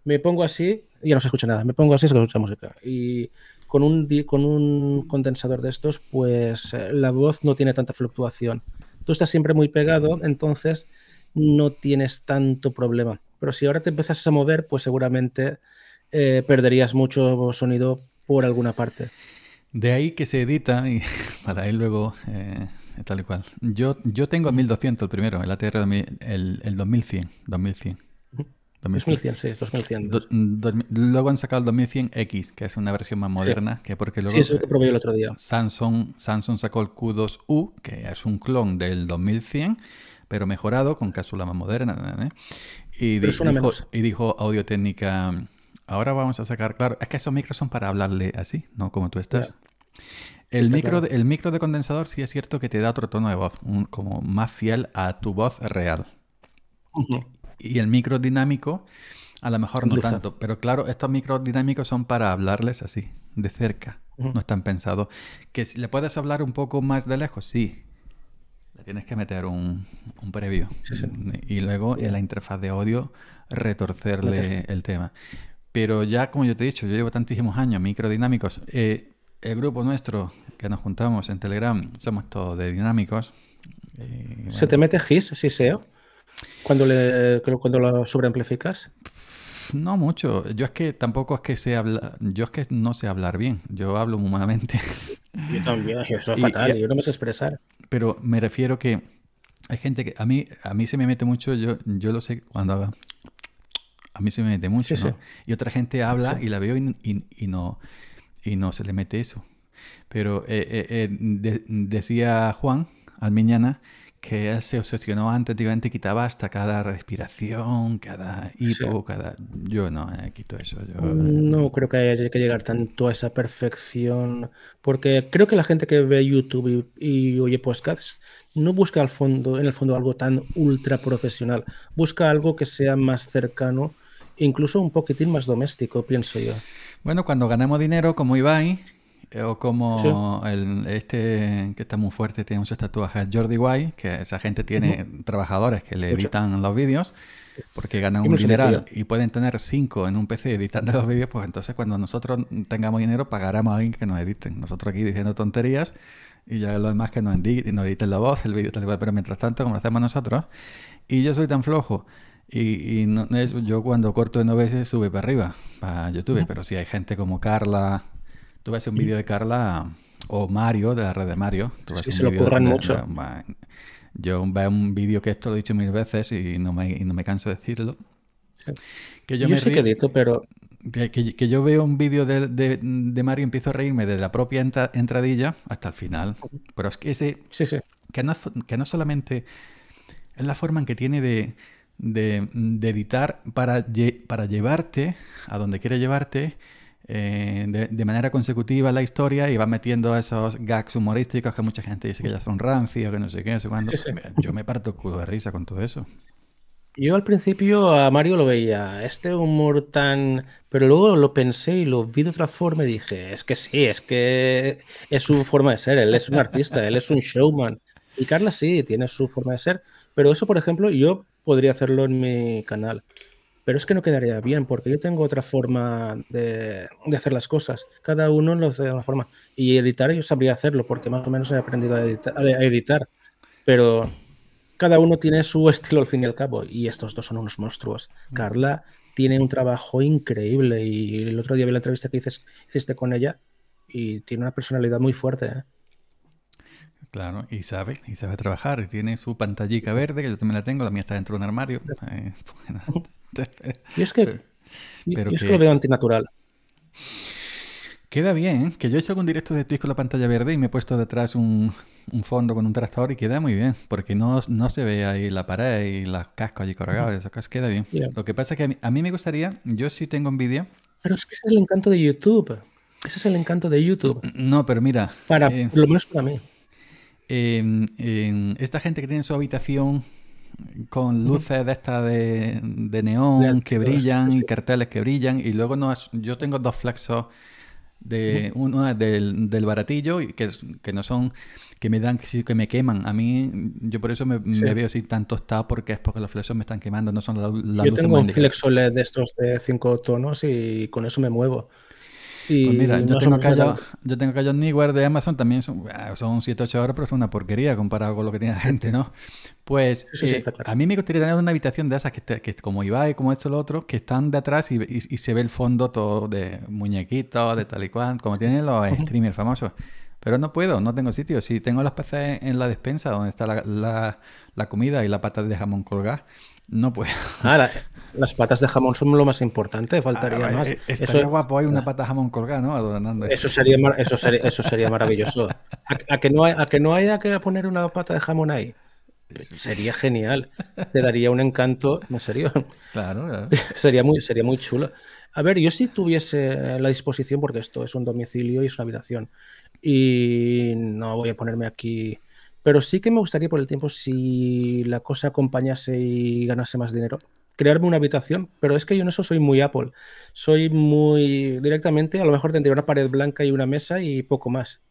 Me pongo así, ya no se escucha nada, me pongo así, se escucha música. Y con un, con un condensador de estos, pues eh, la voz no tiene tanta fluctuación. Tú estás siempre muy pegado, entonces no tienes tanto problema. Pero si ahora te empiezas a mover, pues seguramente eh, perderías mucho sonido por alguna parte. De ahí que se edita y para ahí luego eh, tal y cual. Yo, yo tengo el 1200 el primero, el ATR el, 2100, 2100. sí, 2100. luego han sacado el 2100X, que es una versión más moderna, que porque luego... probé el otro día. Samsung, Samsung sacó el Q2U, que es un clon del 2100, pero mejorado, con cápsula más moderna. ¿eh? Y, dijo, y dijo Audio Técnica Ahora vamos a sacar, claro, es que esos micros son para hablarle así, ¿no? Como tú estás. El, micro, de, micro de condensador sí es cierto que te da otro tono de voz, como más fiel a tu voz real. Y el micro dinámico, a lo mejor no tanto, pero claro, estos micros dinámicos son para hablarles así, de cerca, no están pensados. Que le puedes hablar un poco más de lejos, sí. Le tienes que meter un, previo. Y luego en la interfaz de audio retorcerle el tema. Pero ya, como yo te he dicho, yo llevo tantísimos años, microdinámicos. dinámicos. Eh, el grupo nuestro que nos juntamos en Telegram, somos todos de dinámicos. Eh, ¿Se te mete GIS, si SEO? Cuando, le, eh, cuando lo sobreamplificas. No mucho. Yo es que tampoco es que se habla... Yo es que no sé hablar bien. Yo hablo humanamente. Yo también, eso es fatal. yo no me sé expresar. Pero me refiero que hay gente que. A mí, a mí se me mete mucho. Yo, yo lo sé cuando a mí se me mete mucho, ¿no? Y otra gente habla y la veo y, no, y no se le mete eso. Pero eh, eh, eh, decía Juan al Almiñana que se obsesionó antes te quitaba hasta cada respiración, cada hipo, cada... Yo no, quito eso. Mm, no creo que haya que llegar tanto a esa perfección, porque creo que la gente que ve YouTube y, y oye podcasts no busca al fondo, en el fondo algo tan ultra profesional, busca algo que sea más cercano incluso un poquitín más doméstico, pienso yo. Bueno, cuando ganamos dinero, como Ibai, eh, o como este que está muy fuerte, tiene muchos tatuajes, Jordi White, que esa gente tiene trabajadores que le editan los vídeos, porque ganan un dineral y pueden tener cinco en un PC editando los vídeos, pues entonces cuando nosotros tengamos dinero pagaremos a alguien que nos editen. Nosotros aquí diciendo tonterías y ya lo demás que nos, editen, la voz, el vídeo tal cual, pero mientras tanto, como hacemos nosotros, y yo soy tan flojo y, no, es, yo cuando corto de no veces sube para arriba, para YouTube, pero si hay gente como Carla, tú ves un vídeo de Carla o Mario, de la red de Mario. Tú sí, se lo mucho. yo veo un vídeo que esto lo he dicho mil veces y no me, canso de decirlo. Que yo, pero... Que, yo veo un vídeo de, Mario y empiezo a reírme desde la propia entradilla hasta el final. Pero es que ese... que que no solamente... Es la forma en que tiene de de, editar para, para, llevarte a donde quiere llevarte eh, de, manera consecutiva la historia y va metiendo esos gags humorísticos que mucha gente dice que ya son rancios, que no sé qué, no sé cuándo. Yo me parto culo de risa con todo eso. Yo al principio a Mario lo veía, este humor tan... Pero luego lo pensé y lo vi de otra forma y dije, es que sí, es que es su forma de ser, él es un artista, él es un showman. Y Carla sí, tiene su forma de ser. Pero eso, por ejemplo, yo podría hacerlo en mi canal. Pero es que no quedaría bien, porque yo tengo otra forma de, hacer las cosas. Cada uno lo hace de una forma. Y editar yo sabría hacerlo, porque más o menos he aprendido a editar. Pero cada uno tiene su estilo al fin y al cabo. Y estos dos son unos monstruos. Mm. Carla tiene un trabajo increíble. Y el otro día vi la entrevista que hiciste, hiciste con ella. Y tiene una personalidad muy fuerte. ¿eh? Claro, y sabe, y sabe trabajar, y tiene su pantallica verde, que yo también la tengo, la mía está dentro de un armario. Eh, y es que, pero, yo es que, lo veo antinatural. Queda bien, que yo he hecho un directo de Twitch con la pantalla verde y me he puesto detrás un, fondo con un tractor y queda muy bien, porque no, no se ve ahí la pared y las cascos allí colgados, queda bien. Lo que pasa es que a mí, me gustaría, yo sí tengo envidia. Pero es que ese es el encanto de YouTube. Ese es el encanto de YouTube. No, pero mira. Para, eh, lo menos para mí esta gente que tiene su habitación con luces de estas de, neón que brillan y carteles que brillan y luego no yo tengo dos flexos de uno del, baratillo que, que no son que me dan que me queman a mí yo por eso me, veo así tanto está porque es porque los flexos me están quemando no son las la, yo tengo un flexo e de estos de cinco tonos y con eso me muevo pues yo, tengo callos, yo tengo de Amazon, también son, ah, son 7, 8 euros, pero es una porquería comparado con lo que tiene la gente, ¿no? Pues eh, a mí me gustaría tener una habitación de esas que, te, que como Ibai, como esto, lo otro, que están de atrás y, se ve el fondo todo de muñequitos, de tal y cual, como tienen los streamers famosos. Pero no puedo, no tengo sitio. Si tengo las peces en la despensa donde está la, comida y la pata de jamón colgada, no puedo. Las patas de jamón son lo más importante, faltaría ah, más. Eh, estaría guapo, hay una ah. pata de jamón colgada, ¿no? Eso sería, eso sería, eso sería maravilloso. A, que no que no haya que poner una pata de jamón ahí. Sería genial. Te daría un encanto, en serio. Claro, sería, muy, sería muy chulo. A ver, yo si tuviese la disposición, porque esto es un domicilio y es una habitación, y no voy a ponerme aquí. Pero sí que me gustaría por el tiempo si la cosa acompañase y ganase más dinero, crearme una habitación, pero es que yo en eso soy muy Apple. Soy muy directamente, a lo mejor tendría una pared blanca y una mesa y poco más.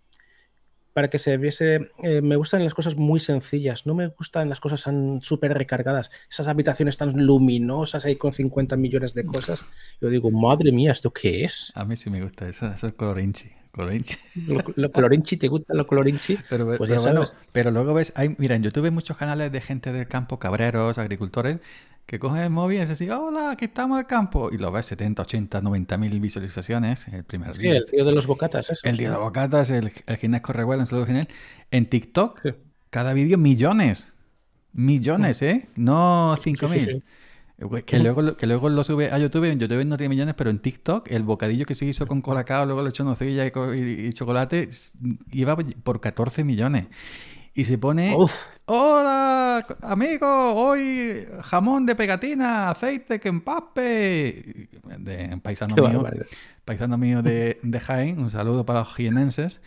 Para que se viese, eh, me gustan las cosas muy sencillas, no me gustan las cosas súper recargadas, esas habitaciones tan luminosas ahí con 50 millones de cosas. Yo digo, madre mía, ¿esto qué es? A mí sí me gusta eso, eso es colorinchi. Colorinchi. Lo, colorinchi, ¿te gusta lo colorinchi? Pero, pues pero luego ves, mira, en YouTube hay muchos canales de gente del campo, cabreros, agricultores, que coge el móvil y así, hola, aquí estamos al campo. Y lo ves 70, 80, 90 mil visualizaciones el primer sí, el de los bocatas, eso. El día de los bocatas, el, gimnasio Correguela, en saludo genial. En TikTok, cada vídeo millones. Millones, mm. ¿eh? No 5 mil. Que luego, que luego lo sube a YouTube, en YouTube no tiene millones, pero en TikTok el bocadillo que se hizo con colacao, luego lo echó nocilla y, y chocolate, iba por 14 millones y se pone... Hola, amigo, hoy jamón de pegatina, aceite que empape. De, paisano, mío, paisano mío de, de, Jaén, un saludo para los jienenses.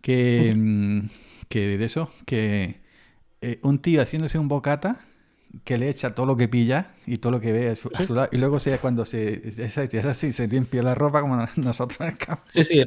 Que, mm, de eso, que eh, un tío haciéndose un bocata que le echa todo lo que pilla y todo lo que ve a su, lado. Y luego, sea cuando se, es así, se limpia la ropa como nosotros en el campo. Sí, sí,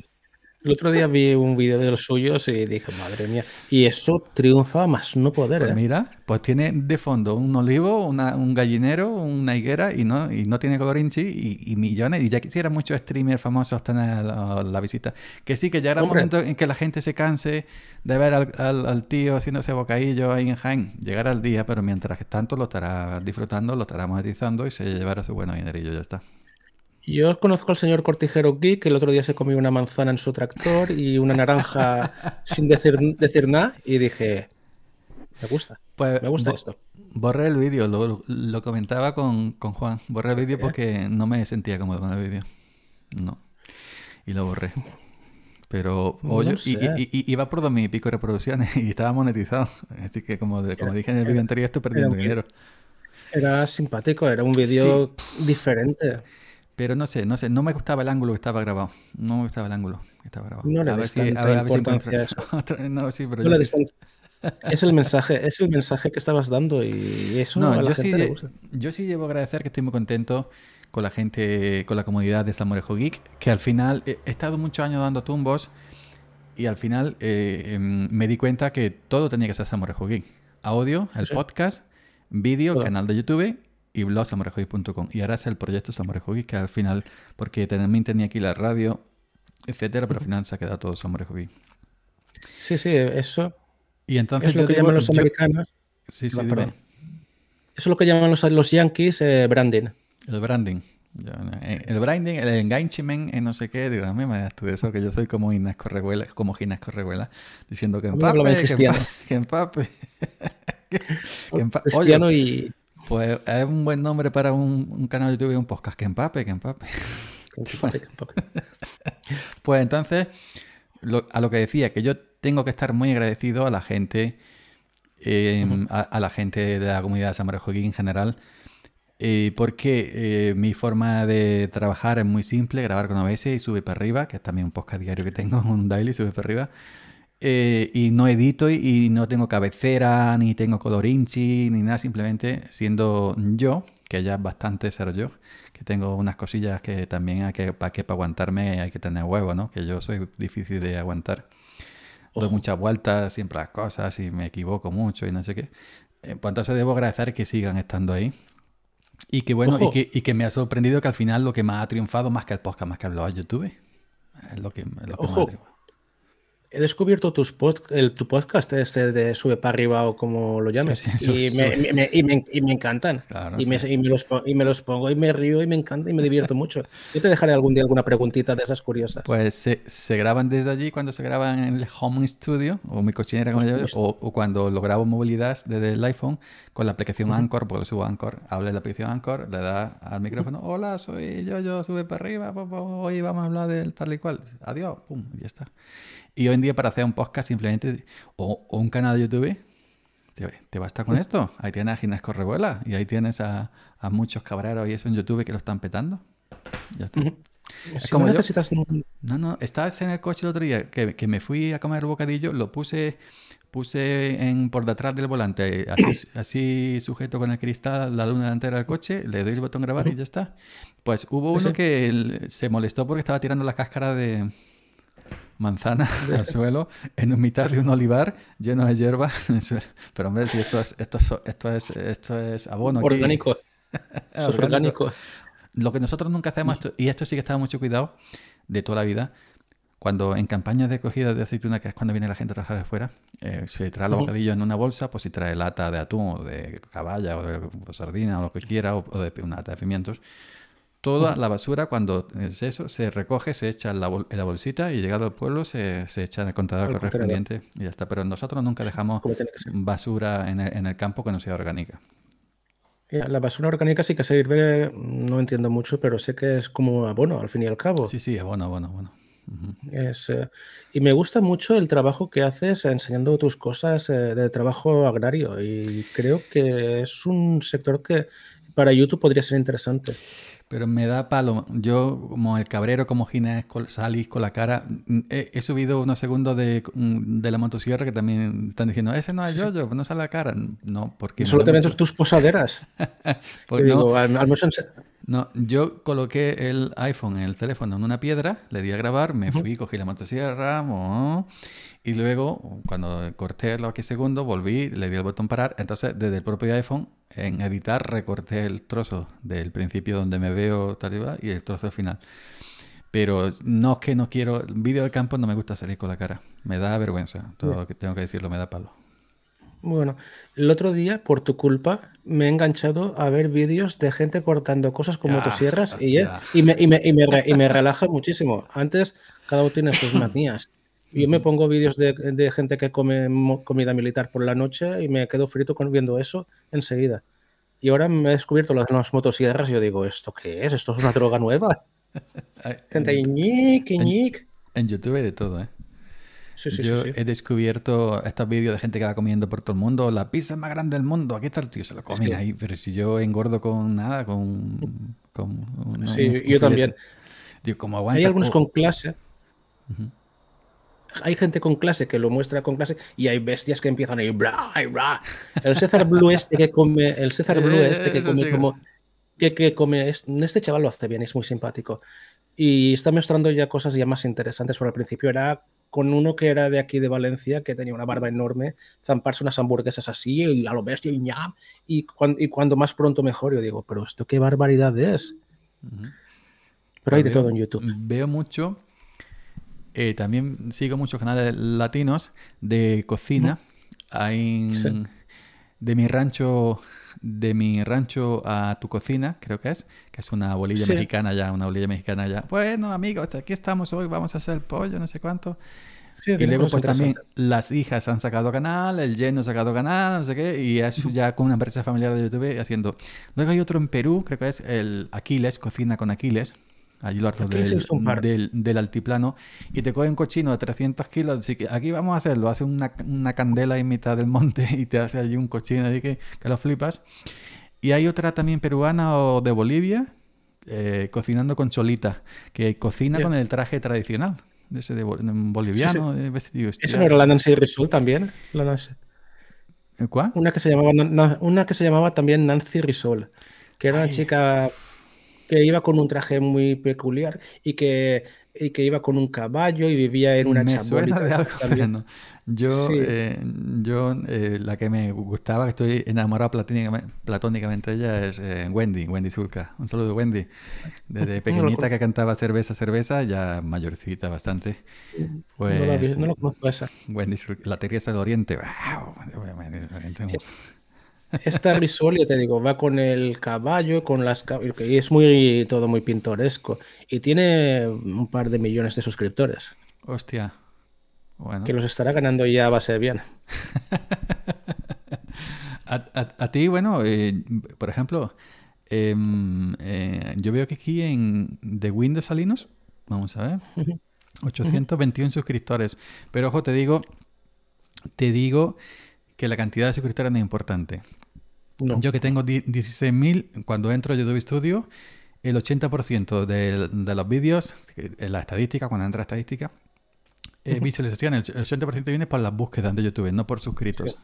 el otro día vi un video de los suyos y dije, madre mía, y eso triunfa más no poder. Pues ¿eh? mira, pues tiene de fondo un olivo, un gallinero, una higuera y no, y no tiene color inchi y, millones. Y ya quisiera muchos streamers famosos tener la, la visita. Que sí, que ya era un momento en que la gente se canse de ver al, al, tío haciéndose bocadillo ahí en Jaén. Llegará al día, pero mientras tanto lo estará disfrutando, lo estará monetizando y se llevará su buen dinerillo, ya está. Yo conozco al señor Cortijero Gui, que el otro día se comió una manzana en su tractor y una naranja sin decir, decir, nada, y dije, me gusta, pues, me gusta esto. Borré el vídeo, lo, comentaba con, Juan, borré el vídeo porque no me sentía cómodo con el vídeo, no, y lo borré. Pero iba por dos mil y pico reproducciones y estaba monetizado. Así que como, como dije en el vídeo anterior, estoy perdiendo dinero. Era simpático, era un vídeo diferente. Pero no sé, no sé, no me gustaba el ángulo que estaba grabado. No me gustaba el ángulo que estaba grabado. a ver si, a eso. no, sí, pero Es el mensaje, es el mensaje que estabas dando y eso no, yo sí, le gusta. Yo sí agradecer que estoy muy contento con la gente, con la comunidad de Samorejo Geek, que al final eh, he estado muchos años dando tumbos y al final eh, em, me di cuenta que todo tenía que ser Samorejo Geek. Audio, el podcast, vídeo, el canal de YouTube y blog Y ahora es el proyecto Samurajogis, que al final, porque también tenía aquí la radio, etcétera, pero al final se ha quedado todo Samurajogis. Sí, sí, eso. Y entonces es lo que llaman los americanos. Sí, sí, Eso es lo que llaman los, yankees eh, branding. El branding. Eh, el branding, el enganchement, en eh, no sé qué, digo, a mí me das tú eso, que yo soy como Inés Correguela, como Ginás Correguela, diciendo que empape, que empape, que y... Pues es un buen nombre para un, canal de YouTube y un podcast. Que empape, que empape. pues entonces, a lo que decía, que yo tengo que estar muy agradecido a la gente, em, a, la gente de la comunidad de San Joaquín en general, eh, porque eh, mi forma de trabajar es muy simple, grabar con OBS y sube para arriba, que es también un podcast diario que tengo, un daily, sube para arriba. Eh, y no edito y, no tengo cabecera, ni tengo colorinchi, ni nada, simplemente siendo yo, que ya es bastante ser yo, que tengo unas cosillas que también hay que, para que para aguantarme hay que tener huevo, ¿no? Que yo soy difícil de aguantar. Doy muchas vueltas, siempre las cosas, y me equivoco mucho y no sé qué. Eh, en cuanto Entonces debo agradecer que sigan estando ahí. Y que bueno, y que, y que, me ha sorprendido que al final lo que más ha triunfado más que el podcast, más que a YouTube. Es lo que, Más ha triunfado he descubierto tu podcast este de Sube para arriba o como lo llames. y, me, me, y, me, encantan. y, y, los, y, me, los, pongo y me río y me encanta y me divierto mucho. Yo te dejaré algún día alguna preguntita de esas curiosas. Pues se, graban desde allí cuando se graban en el home studio o mi cochinera como ellos o, o, cuando lo grabo en movilidad desde el iPhone con la aplicación Anchor, porque subo Anchor, habla de la aplicación Anchor, le da al micrófono, hola, soy yo, yo, sube para arriba, hoy vamos a hablar del tal y cual. Adiós, pum, ya está. Y hoy en día para hacer un podcast simplemente o, un canal de YouTube, te, te, basta con esto. Ahí tienes a Ginás Correvuela y ahí tienes a, muchos cabreros y eso en YouTube que lo están petando. Ya está. como necesitas... No, no, estabas en el coche el otro día que, que, me fui a comer bocadillo, lo puse, puse en, por detrás del volante, así, sujeto con el cristal, la luna delantera del coche, le doy el botón grabar y ya está. Pues hubo uno que se molestó porque estaba tirando la cáscara de, manzana al suelo, en mitad de un olivar lleno de hierba. Pero hombre, si esto es, esto esto es, esto es abono. Orgánico. es orgánico. Lo que nosotros nunca hacemos, mm. y esto sí que estaba mucho cuidado de toda la vida, cuando en campañas de cogida de aceituna, que es cuando viene la gente a trabajar de fuera, eh, trae los en una bolsa, pues si trae lata de atún o de caballa o de sardina o lo que quiera, o, de una lata de pimientos, Toda la basura, cuando es eso, se recoge, se echa en la, bolsita y llegado al pueblo se, echa en el contador correspondiente y ya está. Pero nosotros nunca dejamos basura en el, campo que no sea orgánica. La basura orgánica sí que sirve, no entiendo mucho, pero sé que es como abono al fin y al cabo. Sí, sí, abono, abono, abono. Eh, y me gusta mucho el trabajo que haces enseñando tus cosas eh, de trabajo agrario y creo que es un sector que para YouTube podría ser interesante pero me da palo. Yo, como el cabrero, como Ginés salís con la cara, mm, he, subido unos segundos mm, de, la motosierra que también están diciendo, ese no es yo, yo, no sale la cara. No, porque... Solo te metes tus posaderas. Pues no. menos no, yo coloqué el iPhone, el teléfono en una piedra, le di a grabar, me fui, cogí la motosierra, y luego cuando corté los aquí segundos, volví, le di el botón parar, entonces desde el propio iPhone en editar recorté el trozo del principio donde me veo tal y, y el trozo final. Pero no es que no quiero, vídeo de campo no me gusta salir con la cara, me da vergüenza, todo lo que tengo que decirlo me da palo bueno. El otro día, por tu culpa, me he enganchado a ver vídeos de gente cortando cosas con motosierras ah, eh, y, me, relaja muchísimo. Antes, cada uno tiene sus manías. Yo me pongo vídeos de, gente que come comida militar por la noche y me quedo frito con, viendo eso enseguida. Y ahora me he descubierto las motosierras y yo digo, ¿esto qué es? ¿Esto es una droga nueva? gente, ñic, ñic. En, en YouTube hay de todo, ¿eh? Yo he descubierto estos vídeos de gente que va comiendo por todo el mundo. La pizza más grande del mundo, aquí está el tío, se lo comen ahí. Pero si yo engordo con nada, con. sí, yo también. Hay algunos oh. con clase. hay gente con clase que lo muestra con clase y hay bestias que empiezan a bla, El César Blue este que come, el César Blue eh, este que come como que come este chaval lo hace bien, es muy simpático. Y está mostrando ya cosas ya más interesantes, pero al principio era con uno que era de aquí de Valencia, que tenía una barba enorme, zamparse unas hamburguesas así y a lo bestia y ñam, y, cuando, más pronto mejor. Yo digo, pero esto qué barbaridad es. Pero hay de todo en YouTube. Veo mucho, eh, también sigo muchos canales latinos de cocina. Hay de mi rancho de mi rancho a tu cocina, creo que es, que es una bolilla mexicana ya, una bolilla mexicana ya. Bueno, amigos, aquí estamos hoy, vamos a hacer pollo, no sé cuánto. y luego pues también las hijas han sacado canal, el Jen ha sacado canal, no sé qué, y es ya con una empresa familiar de YouTube haciendo. Luego hay otro en Perú, creo que es el Aquiles, Cocina con Aquiles, allí lo del, del, altiplano, y te coge un cochino de 300 kilos, así que aquí vamos a hacerlo, hace una, una candela en mitad del monte y te hace allí un cochino así que, que lo flipas. Y hay otra también peruana o de Bolivia, eh, cocinando con cholita, que cocina con el traje tradicional, ese de boliviano. esa era la Nancy Rizul también? ¿Cuál? Una que se llamaba, una que se llamaba también Nancy Risol que era una chica que iba con un traje muy peculiar y que, y que iba con un caballo y vivía en una me suena de algo, Yo, yo la que me gustaba, estoy enamorado platónicamente, de ella, es Wendy, Wendy Zulka. Un saludo, Wendy. Desde pequeñita que cantaba cerveza, cerveza, ya mayorcita bastante. no, la lo conozco esa. Wendy Zulka, la Teresa del Oriente. Esta visual, te digo, va con el caballo, con las y es muy todo muy pintoresco. Y tiene un par de millones de suscriptores. Hostia. Que los estará ganando ya a base de bien. a, ti, bueno, eh, por ejemplo, em, eh, yo veo que aquí en The Windows a vamos a ver, 821 suscriptores. Pero ojo, te digo, te digo que la cantidad de suscriptores no es importante. Yo que tengo 16.000, cuando entro a YouTube Studio, el 80% de, de, los vídeos, en la estadística, cuando entra la estadística, eh, visualizaciones, el 80% viene por las búsquedas de YouTube, no por suscritos.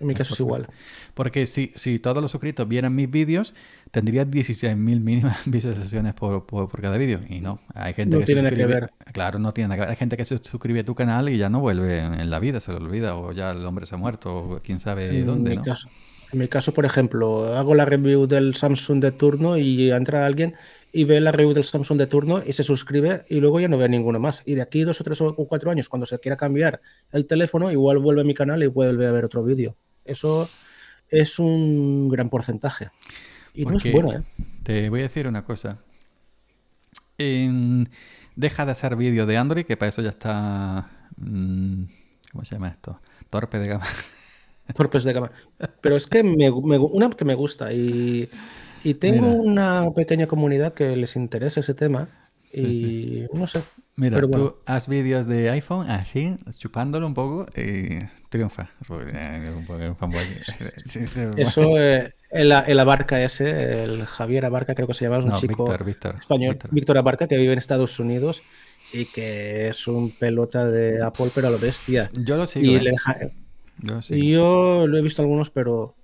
En mi caso es, igual. Porque si, si todos los suscritos vieran mis vídeos, tendría 16.000 mínimas visualizaciones por, cada vídeo. Y no, hay gente que tiene se que ver. Claro, no tiene nada que ver. Hay gente que se suscribe a tu canal y ya no vuelve en la vida, se lo olvida, o ya el hombre se ha muerto, o quién sabe dónde. En mi caso, por ejemplo, hago la review del Samsung de turno y entra alguien y ve la review del Samsung de turno y se suscribe y luego ya no ve ninguno más. Y de aquí dos o tres o cuatro años, cuando se quiera cambiar el teléfono, igual vuelve a mi canal y vuelve a ver otro vídeo. Eso es un gran porcentaje. Y no es bueno, ¿eh? Te voy a decir una cosa. deja de hacer vídeo de Android, que para eso ya está... Mm, ¿Cómo se llama esto? Torpe de gama. Torpes de cama. Pero es que me, una que me gusta y, y tengo una pequeña comunidad que les interesa ese tema y no sé. Mira, tú haces haz vídeos de iPhone así, chupándolo un poco y triunfa. Eh, Eso, es eh, el, el, Abarca ese, el Javier Abarca creo que se llama, un chico Víctor, Víctor, español, Víctor. Abarca, que vive en Estados Unidos y que es un pelota de Apple, pero a lo bestia. Yo lo sigo. Eh. Ah, yo, yo lo he visto algunos, pero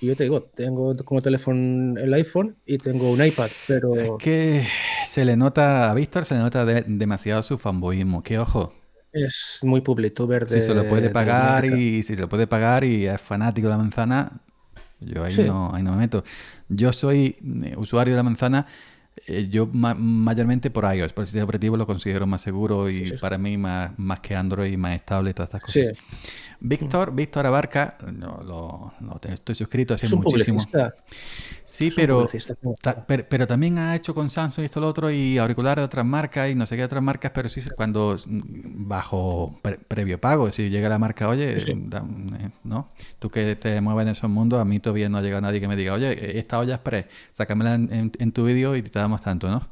yo te digo, tengo como teléfono el iPhone y tengo un iPad, pero... Es que se le nota a Víctor, se le nota demasiado su fanboyismo, que ojo. Es muy público, de... Si se lo puede pagar y si lo puede pagar y es fanático de la manzana, yo ahí, no, ahí no me meto. Yo soy eh, usuario de la manzana, eh, yo mayormente por iOS, por el sistema operativo lo considero más seguro y para mí más, más que Android, más estable y todas estas cosas. Sí. Víctor, mm. Víctor Abarca, no, lo, estoy suscrito hace muchísimo. Sí, pero, pero, también ha hecho con Samsung esto lo otro y auricular de otras marcas y no sé qué otras marcas, pero sí cuando mm, bajo previo pago, si llega la marca, oye, eh, ¿no? Tú que te mueves en esos mundos, a mí todavía no ha llegado nadie que me diga, oye, e, esta olla es pre, sácamela en, en tu vídeo y te damos tanto, ¿no?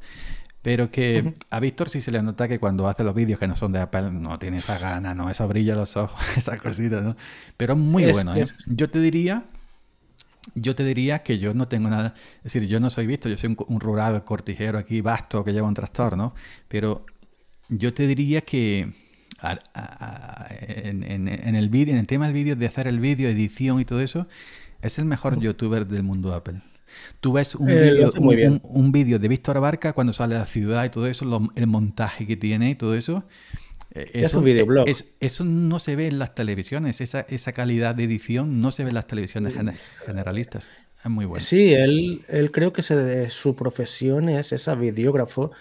Pero que a Víctor sí se le nota que cuando hace los vídeos que no son de Apple, no tiene esa gana, no, eso brilla los ojos, esa cosita, ¿no? Pero muy bueno, ¿eh? Yo te diría, yo te diría que yo no tengo nada, es decir, yo no soy visto, yo soy un, rural cortijero aquí, vasto, que lleva un trastorno, pero yo te diría que en, el vídeo, en el tema del vídeo, de hacer el vídeo, edición y todo eso, es el mejor youtuber del mundo Apple. Tú ves eh, un vídeo de Víctor Barca cuando sale a la ciudad y todo eso, el montaje que tiene y todo eso. Eh, es un eh, videoblog. eso no se ve en las televisiones, esa, esa, calidad de edición no se ve en las televisiones generalistas. Es muy bueno. Sí, él, él creo que su profesión es esa videógrafo,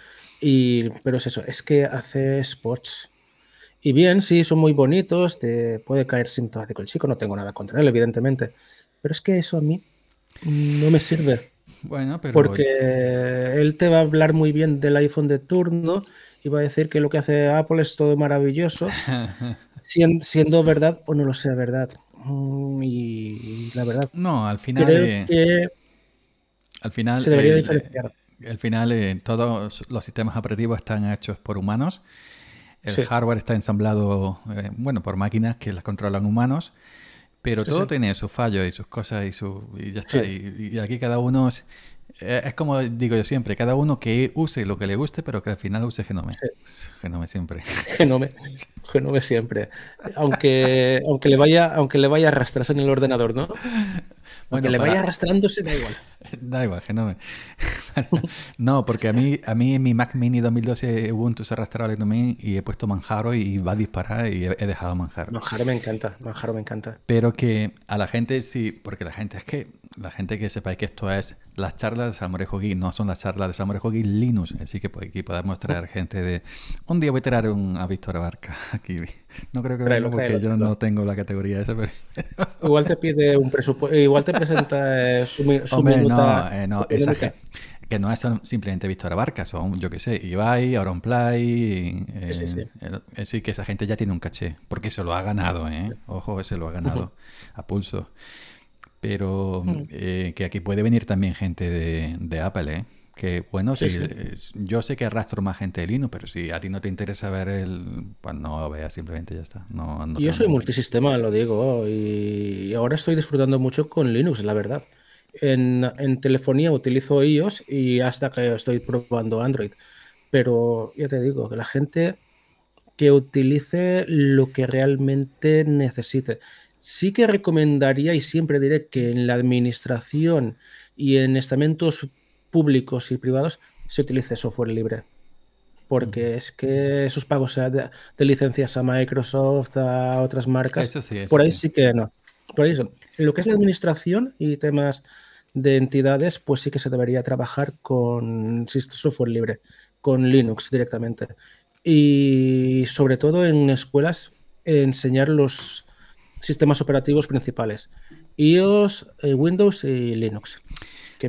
y, pero es eso, es que hace spots. Y bien, sí, son muy bonitos, te puede caer simpático el chico, no tengo nada contra él, evidentemente, pero es que eso a mí no me sirve. Bueno, pero. Porque él te va a hablar muy bien del iPhone de turno y va a decir que lo que hace Apple es todo maravilloso, siendo, verdad o no lo sea verdad. Mm, y la verdad. No, al final. Eh, al final. Se debería eh, diferenciar. Eh, al final, todos los sistemas operativos están hechos por humanos. El hardware está ensamblado, bueno, por máquinas que las controlan humanos. Pero todo tiene sus fallos y sus cosas y, su, y ya está. Y, aquí cada uno eh, es, como digo yo siempre, cada uno que use lo que le guste, pero que al final use Genome. Genome siempre. Genome, Genome siempre. Aunque, aunque le vaya, aunque le vaya a arrastrarse en el ordenador, ¿no? Bueno, que le vaya arrastrándose, da igual. da igual, que no, porque a mí, a mí en mi Mac Mini 2012 Ubuntu se arrastraba también y he puesto Manjaro y va a disparar y he, dejado Manjaro. Manjaro me encanta, Manjaro me encanta. Pero que a la gente sí, porque la gente es que la gente que sepáis que esto es las charlas de Salmorejo Geek, no son las charlas de Salmorejo Geek Linux, así que pues, aquí podemos traer gente de... Un día voy a traer un, a Víctor Abarca aquí. No creo que vea, porque yo no tengo la categoría esa, pero... Igual te pide un presupuesto, igual te presenta eh, su, no, eh, no, esa que no es simplemente Víctor Abarca, son, yo qué sé, Ibai, Auronplay, eh, sí, sí. que esa gente ya tiene un caché, porque se lo ha ganado, ¿eh? Ojo, se lo ha ganado a pulso pero mm, mm. Eh, que aquí puede venir también gente de, Apple, ¿eh? Que bueno, yo sé que arrastro más gente de Linux, pero si a ti no te interesa ver el. Pues no lo veas, simplemente ya está. yo soy multisistema, lo digo, y ahora estoy disfrutando mucho con Linux, la verdad. En, en telefonía utilizo iOS y hasta que estoy probando Android. Pero ya te digo, que la gente que utilice lo que realmente necesite sí que recomendaría y siempre diré que en la administración y en estamentos públicos y privados se utilice software libre. Porque es que esos pagos de, de, licencias a Microsoft, a otras marcas, por ahí sí. que no. Por eso, en lo que es la administración y temas de entidades, pues sí que se debería trabajar con software libre, con Linux directamente. Y sobre todo en escuelas, enseñar los, sistemas operativos principales, iOS, eh, Windows y Linux. Que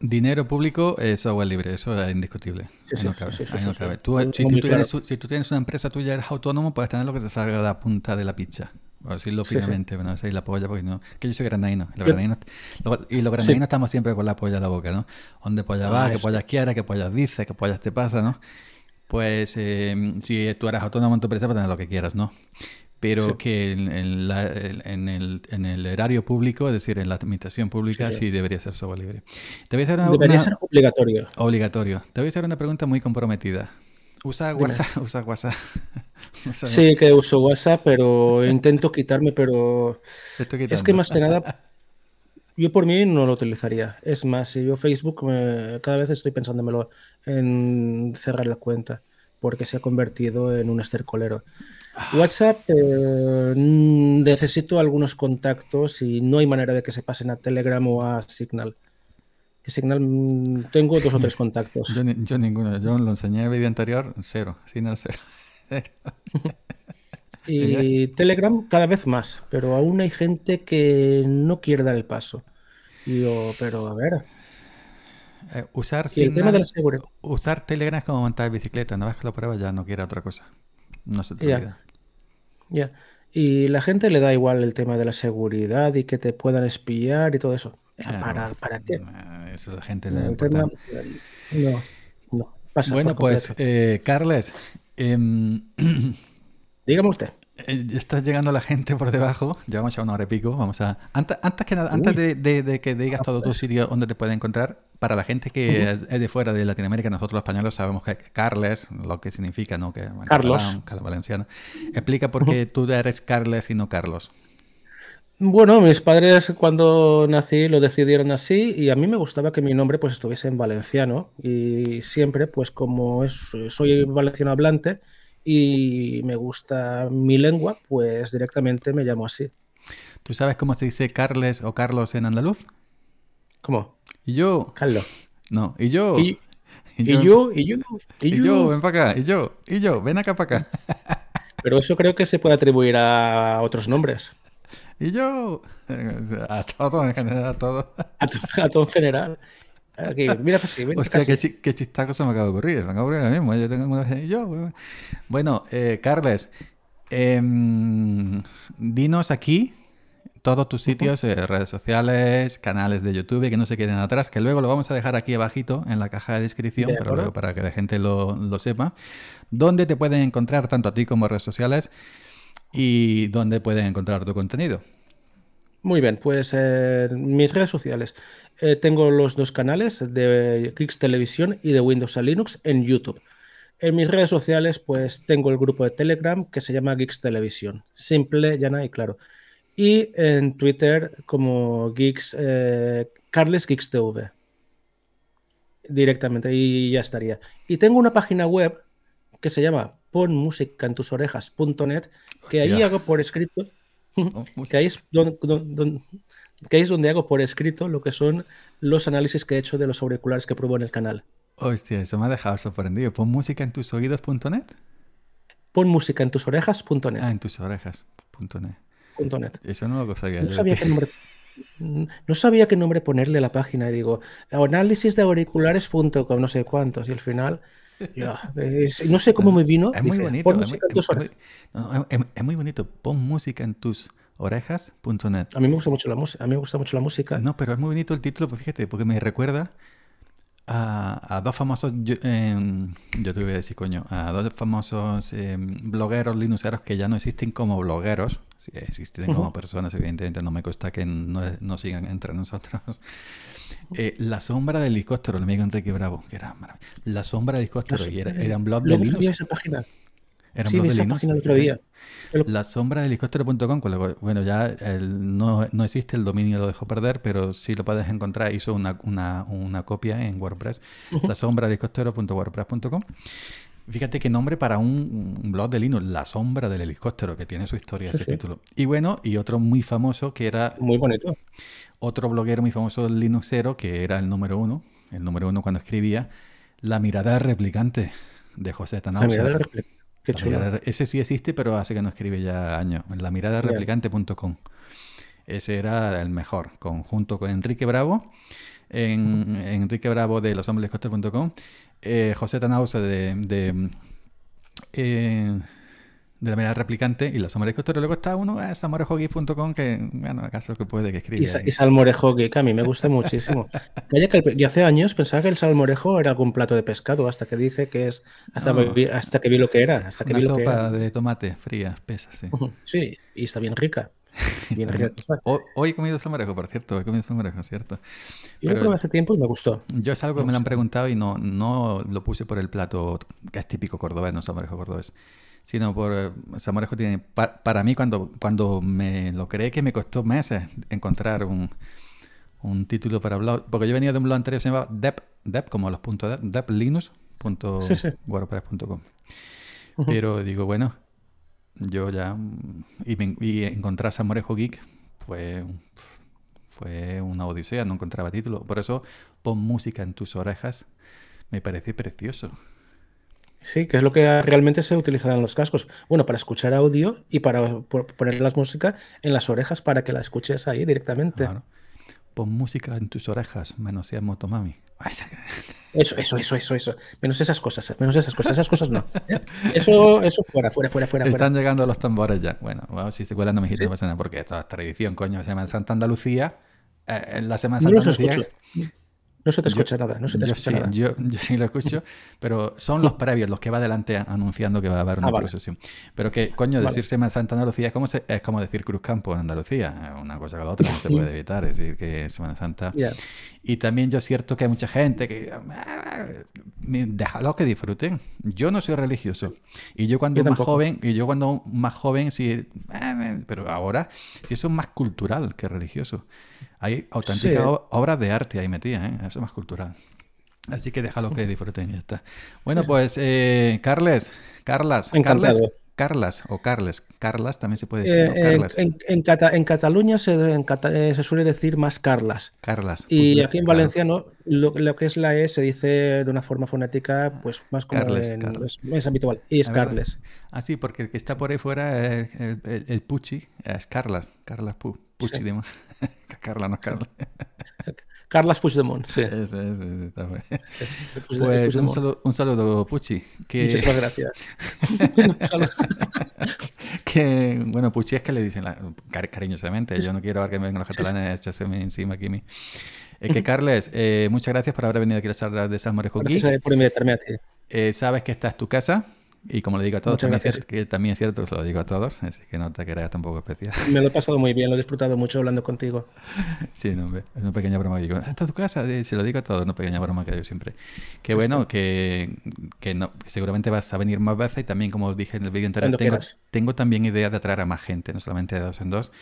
dinero público, es agua libre, eso es indiscutible. Si tú tienes una empresa, tuya eres autónomo, puedes tener lo que te salga de la punta de la pizza. Por decirlo finalmente. la polla, porque yo soy granadino. Y los granadinos, y estamos siempre con la polla a la boca, ¿no? Donde polla va, ah, que polla quiera, que polla dice, que polla te pasa, ¿no? Pues eh, si tú eres autónomo en tu empresa, puedes tener lo que quieras, ¿no? pero que en, en, el, en, el, erario público, es decir, en la administración pública, sí, debería ser software libre. debería ser obligatorio. Obligatorio. Te voy a hacer una pregunta muy comprometida. Usa WhatsApp, WhatsApp. sí, que uso WhatsApp, pero intento quitarme, pero es que más que nada, yo por mí no lo utilizaría. Es más, si yo Facebook, cada vez estoy pensándomelo en cerrar la cuenta, porque se ha convertido en un estercolero. Ah. WhatsApp eh, mm, necesito algunos contactos y no hay manera de que se pasen a Telegram o a Signal. Que Signal mm, tengo dos o tres contactos. Yo, ninguno, yo lo enseñé en el vídeo anterior, cero, Signal cero. y Telegram cada vez más, pero aún hay gente que no quiere dar el paso. pero a ver, eh, usar, Signal, el tema de la usar Telegram es como montar bicicleta. Una vez que lo pruebas ya no quiere otra cosa. No se te olvida. Ya. Y la gente le da igual el tema de la seguridad y que te puedan espiar y todo eso. ¿Para, qué? Mm, eh, eso la gente no, no, bueno, pues, eh, Carles, em, dígame usted. Eh, estás llegando la gente por debajo, llevamos ya una hora y pico, vamos a... Antes, que nada, antes de, de, que digas ah, todo tu pues. sitio donde te puede encontrar, para la gente que es de fuera de Latinoamérica, nosotros los españoles sabemos que Carles, lo que significa, ¿no? Que, Carlos. valenciano. Explica por qué tú eres Carles y no Carlos. Bueno, mis padres cuando nací lo decidieron así y a mí me gustaba que mi nombre pues estuviese en valenciano y siempre pues como soy valenciano hablante y me gusta mi lengua pues directamente me llamo así. ¿Tú sabes cómo se dice Carles o Carlos en andaluz? ¿Cómo? Y yo. Carlos. No, y yo. Y, yo, y yo, y yo, ven para acá, y yo, y yo, ven acá para acá. Pero eso creo que se puede atribuir a otros nombres. Y yo, a todo en general, a todo. A, todo en general. Aquí, mira sí, mira O sea, que, si, me acaba de ocurrir, me acaba de ocurrir mismo. ¿eh? Yo tengo una vez yo. Bueno, eh, Carles, em, dinos aquí todos tus sitios, eh, redes sociales, canales de YouTube, y que no se queden atrás, que luego lo vamos a dejar aquí abajito en la caja de descripción, pero luego para que la gente lo, sepa, dónde te pueden encontrar tanto a ti como a redes sociales y dónde pueden encontrar tu contenido. Muy bien, pues en eh, mis redes sociales. Eh, tengo los dos canales de Geeks Televisión y de Windows a Linux en YouTube. En mis redes sociales, pues tengo el grupo de Telegram que se llama Geeks Televisión. Simple, llana y claro y en Twitter como Geeks, eh, Directamente, y ya estaría. Y tengo una página web que se llama ponmusicaentusorejas.net, que ahí hago por escrito, oh, que ahí es donde, hago por escrito lo que son los análisis que he hecho de los auriculares que pruebo en el canal. Hostia, eso me ha dejado sorprendido. ¿Pon música en tus Pon música en tus orejas.net. Ah, en tus orejas.net. Eso no lo sabía. No sabía, qué nombre, ponerle a la página. Y digo, análisis de auriculares.com, no sé cuántos. Y al final, no sé cómo me vino. Es muy bonito. Es Pon música en tus orejas.net. A mí me gusta mucho la música. A mí me gusta mucho la música. No, pero es muy bonito el título, pues, fíjate, porque me recuerda a, dos famosos, yo, eh, yo, te a decir coño, a dos famosos em, blogueros linuxeros que ya no existen como blogueros, si existen como personas, evidentemente no me cuesta que no, sigan entre nosotros. Eh, la sombra del helicóptero, el amigo Enrique Bravo, que era maravilloso. La sombra del Disco Estero y eh, era, un blog de Linux. esa página. Era un sí, blog de esa el otro día. La sombra del helicóptero.com, bueno, ya no, no, existe, el dominio lo dejó perder, pero sí lo puedes encontrar. Hizo una, una, una copia en WordPress, la sombra del helicóptero.wordpress.com. Fíjate qué nombre para un, blog de Linux, La sombra del helicóptero, que tiene su historia ese título. Y bueno, y otro muy famoso que era... Muy bonito. Otro bloguero muy famoso Linux cero, que era el número uno, el número uno cuando escribía, La mirada replicante, de José Tanao. La mirada Replicante, ese sí existe, pero hace que no escribe ya años. La mirada replicante.com. Ese era el mejor, conjunto con Enrique Bravo. En, Enrique Bravo de los eh, José Tanausa de, de eh, de la manera replicante y los pero Luego está uno a eh, salmorejogeek.com que, bueno, acaso que puede que escribe. Y, sa salmorejo que a mí me gusta muchísimo. Yo hace años pensaba que el salmorejo era algún plato de pescado hasta que dije que es, hasta, hasta que vi lo que era. Hasta que una vi sopa de tomate fría, pesa sí. Sí, y está bien rica. hoy, he comido salmorejo, por cierto, he comido salmorejo, cierto. Yo lo hace tiempo y me gustó. Yo es algo que me, lo han preguntado y no, no lo puse por el plato que es típico cordobés, no salmorejo cordobés sino por eh, Samorejo tiene. para mí, cuando, cuando me lo creé, que me costó meses encontrar un, título para blog, porque yo venía de un blog anterior que se llamaba Dep, Dep como los puntos Dep, Punto Pero digo, bueno, yo ya. Y, encontrar y encontrar Samorejo Geek fue, fue una odisea, no encontraba título. Por eso, pon música en tus orejas me parece precioso. Sí, que es lo que realmente se utiliza en los cascos. Bueno, para escuchar audio y para poner las música en las orejas para que la escuches ahí directamente. Claro. Pon música en tus orejas, menos sea Motomami. Eso, eso, eso, eso, eso. Menos esas cosas, menos esas cosas, esas cosas no. ¿Eh? Eso, eso fuera, fuera, fuera, fuera. Están llegando los tambores ya. Bueno, si se cuelan no me sí. porque esta tradición, coño, se llama Santa Andalucía. Eh, en la semana Santa Andalucía. No se te escucha nada, no se te escucha nada. Yo, sí lo escucho, pero son los previos los que va adelante anunciando que va a haber una ah, procesión. Pero que, coño, decir decirse Santa Andalucía es como, decir Cruz Campo en Andalucía. Una cosa que la otra no se puede evitar. Es decir, que Semana Santa. Y también yo cierto que hay mucha gente que... Ah, déjalo lo que disfruten. Yo no soy religioso. Y yo cuando yo más joven, y yo cuando más joven, sí... Ah, pero ahora, sí eso es más cultural que religioso. Hay auténticas obras de arte ahí metidas, ¿eh? Eso es más cultural. Así que déjalo que disfruten y ya está. Bueno, pues, eh, Carles, Carlas, Carles, Carlas o Carles. Carlas también se puede decir. Eh, en, Cataluña eh, se, suele decir más Carlas. Carlas. Y pues, aquí en valenciano lo, que es la E se dice de una forma fonética pues más como Carles, Es, habitual. Y es Carles. Ah, sí, porque el que está por ahí fuera, eh, el, puchi Pucci, es Carlas. Carlas Pucci Carla, no Carla. Carlos Puigdemont, sí. Pues un saludo, un saludo Puchi. Que... Muchas gracias. que, bueno, Puchi es que le dicen cariñosamente, yo no quiero ver que me vengan los catalanes sí, encima aquí. Mi... Eh, que Carles, eh, muchas gracias por haber venido aquí a la charla de San Morejo Gracias por invitarme a ti. Eh, sabes que esta es tu casa. Y como le digo a todos, también que también es cierto, lo digo a todos, así que no te creas tampoco especial. Me lo he pasado muy bien, lo he disfrutado mucho hablando contigo. Sí, hombre, es una pequeña broma que digo, es tu casa, se lo digo a todos, una pequeña broma que yo siempre. qué bueno, que, que no, seguramente vas a venir más veces y también, como os dije en el vídeo anterior, tengo, también idea de atraer a más gente, no solamente de dos en dos,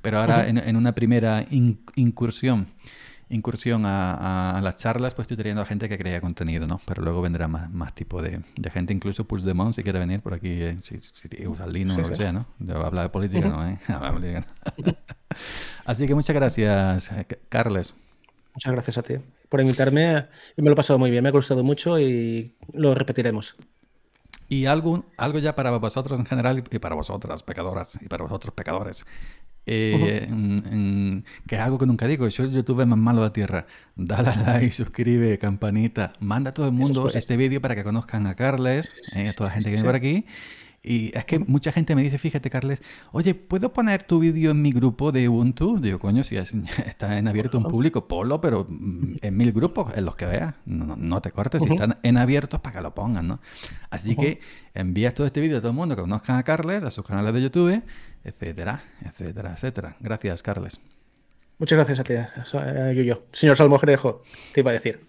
pero ahora en, una primera incursión incursión a, las charlas, pues estoy teniendo a gente que crea contenido, ¿no? Pero luego vendrá más, tipo de, gente, incluso Puigdemont, si quiere venir por aquí, eh, si, usa Linux o lo sea, ¿no? Eh, habla de política, ¿no? Así que muchas gracias, eh, Carles. Muchas gracias a ti por invitarme. Me lo he pasado muy bien, me ha gustado mucho y lo repetiremos. Y algo ya para vosotros en general y para vosotras, pecadoras, y para vosotros, pecadores. Eh, que es algo que nunca digo, yo el youtuber más malo de la tierra. Dale like, suscribe, campanita, manda a todo el mundo este vídeo para que conozcan a Carles, eh, a toda la gente que viene por aquí. Y es que mucha gente me dice, fíjate, Carles, oye, ¿puedo poner tu vídeo en mi grupo de Ubuntu? Digo, coño, si está en abierto un público, polo, pero mm, en mil grupos, en los que veas. No, no te cortes, si están en abiertos, para que lo pongan, ¿no? Así que envías todo este vídeo a todo el mundo, que conozcan a Carles, a sus canales de YouTube, etcétera, etcétera, etcétera. Gracias, Carles. Muchas gracias a ti, yo, yo. Señor Salmojerejo, te iba a decir.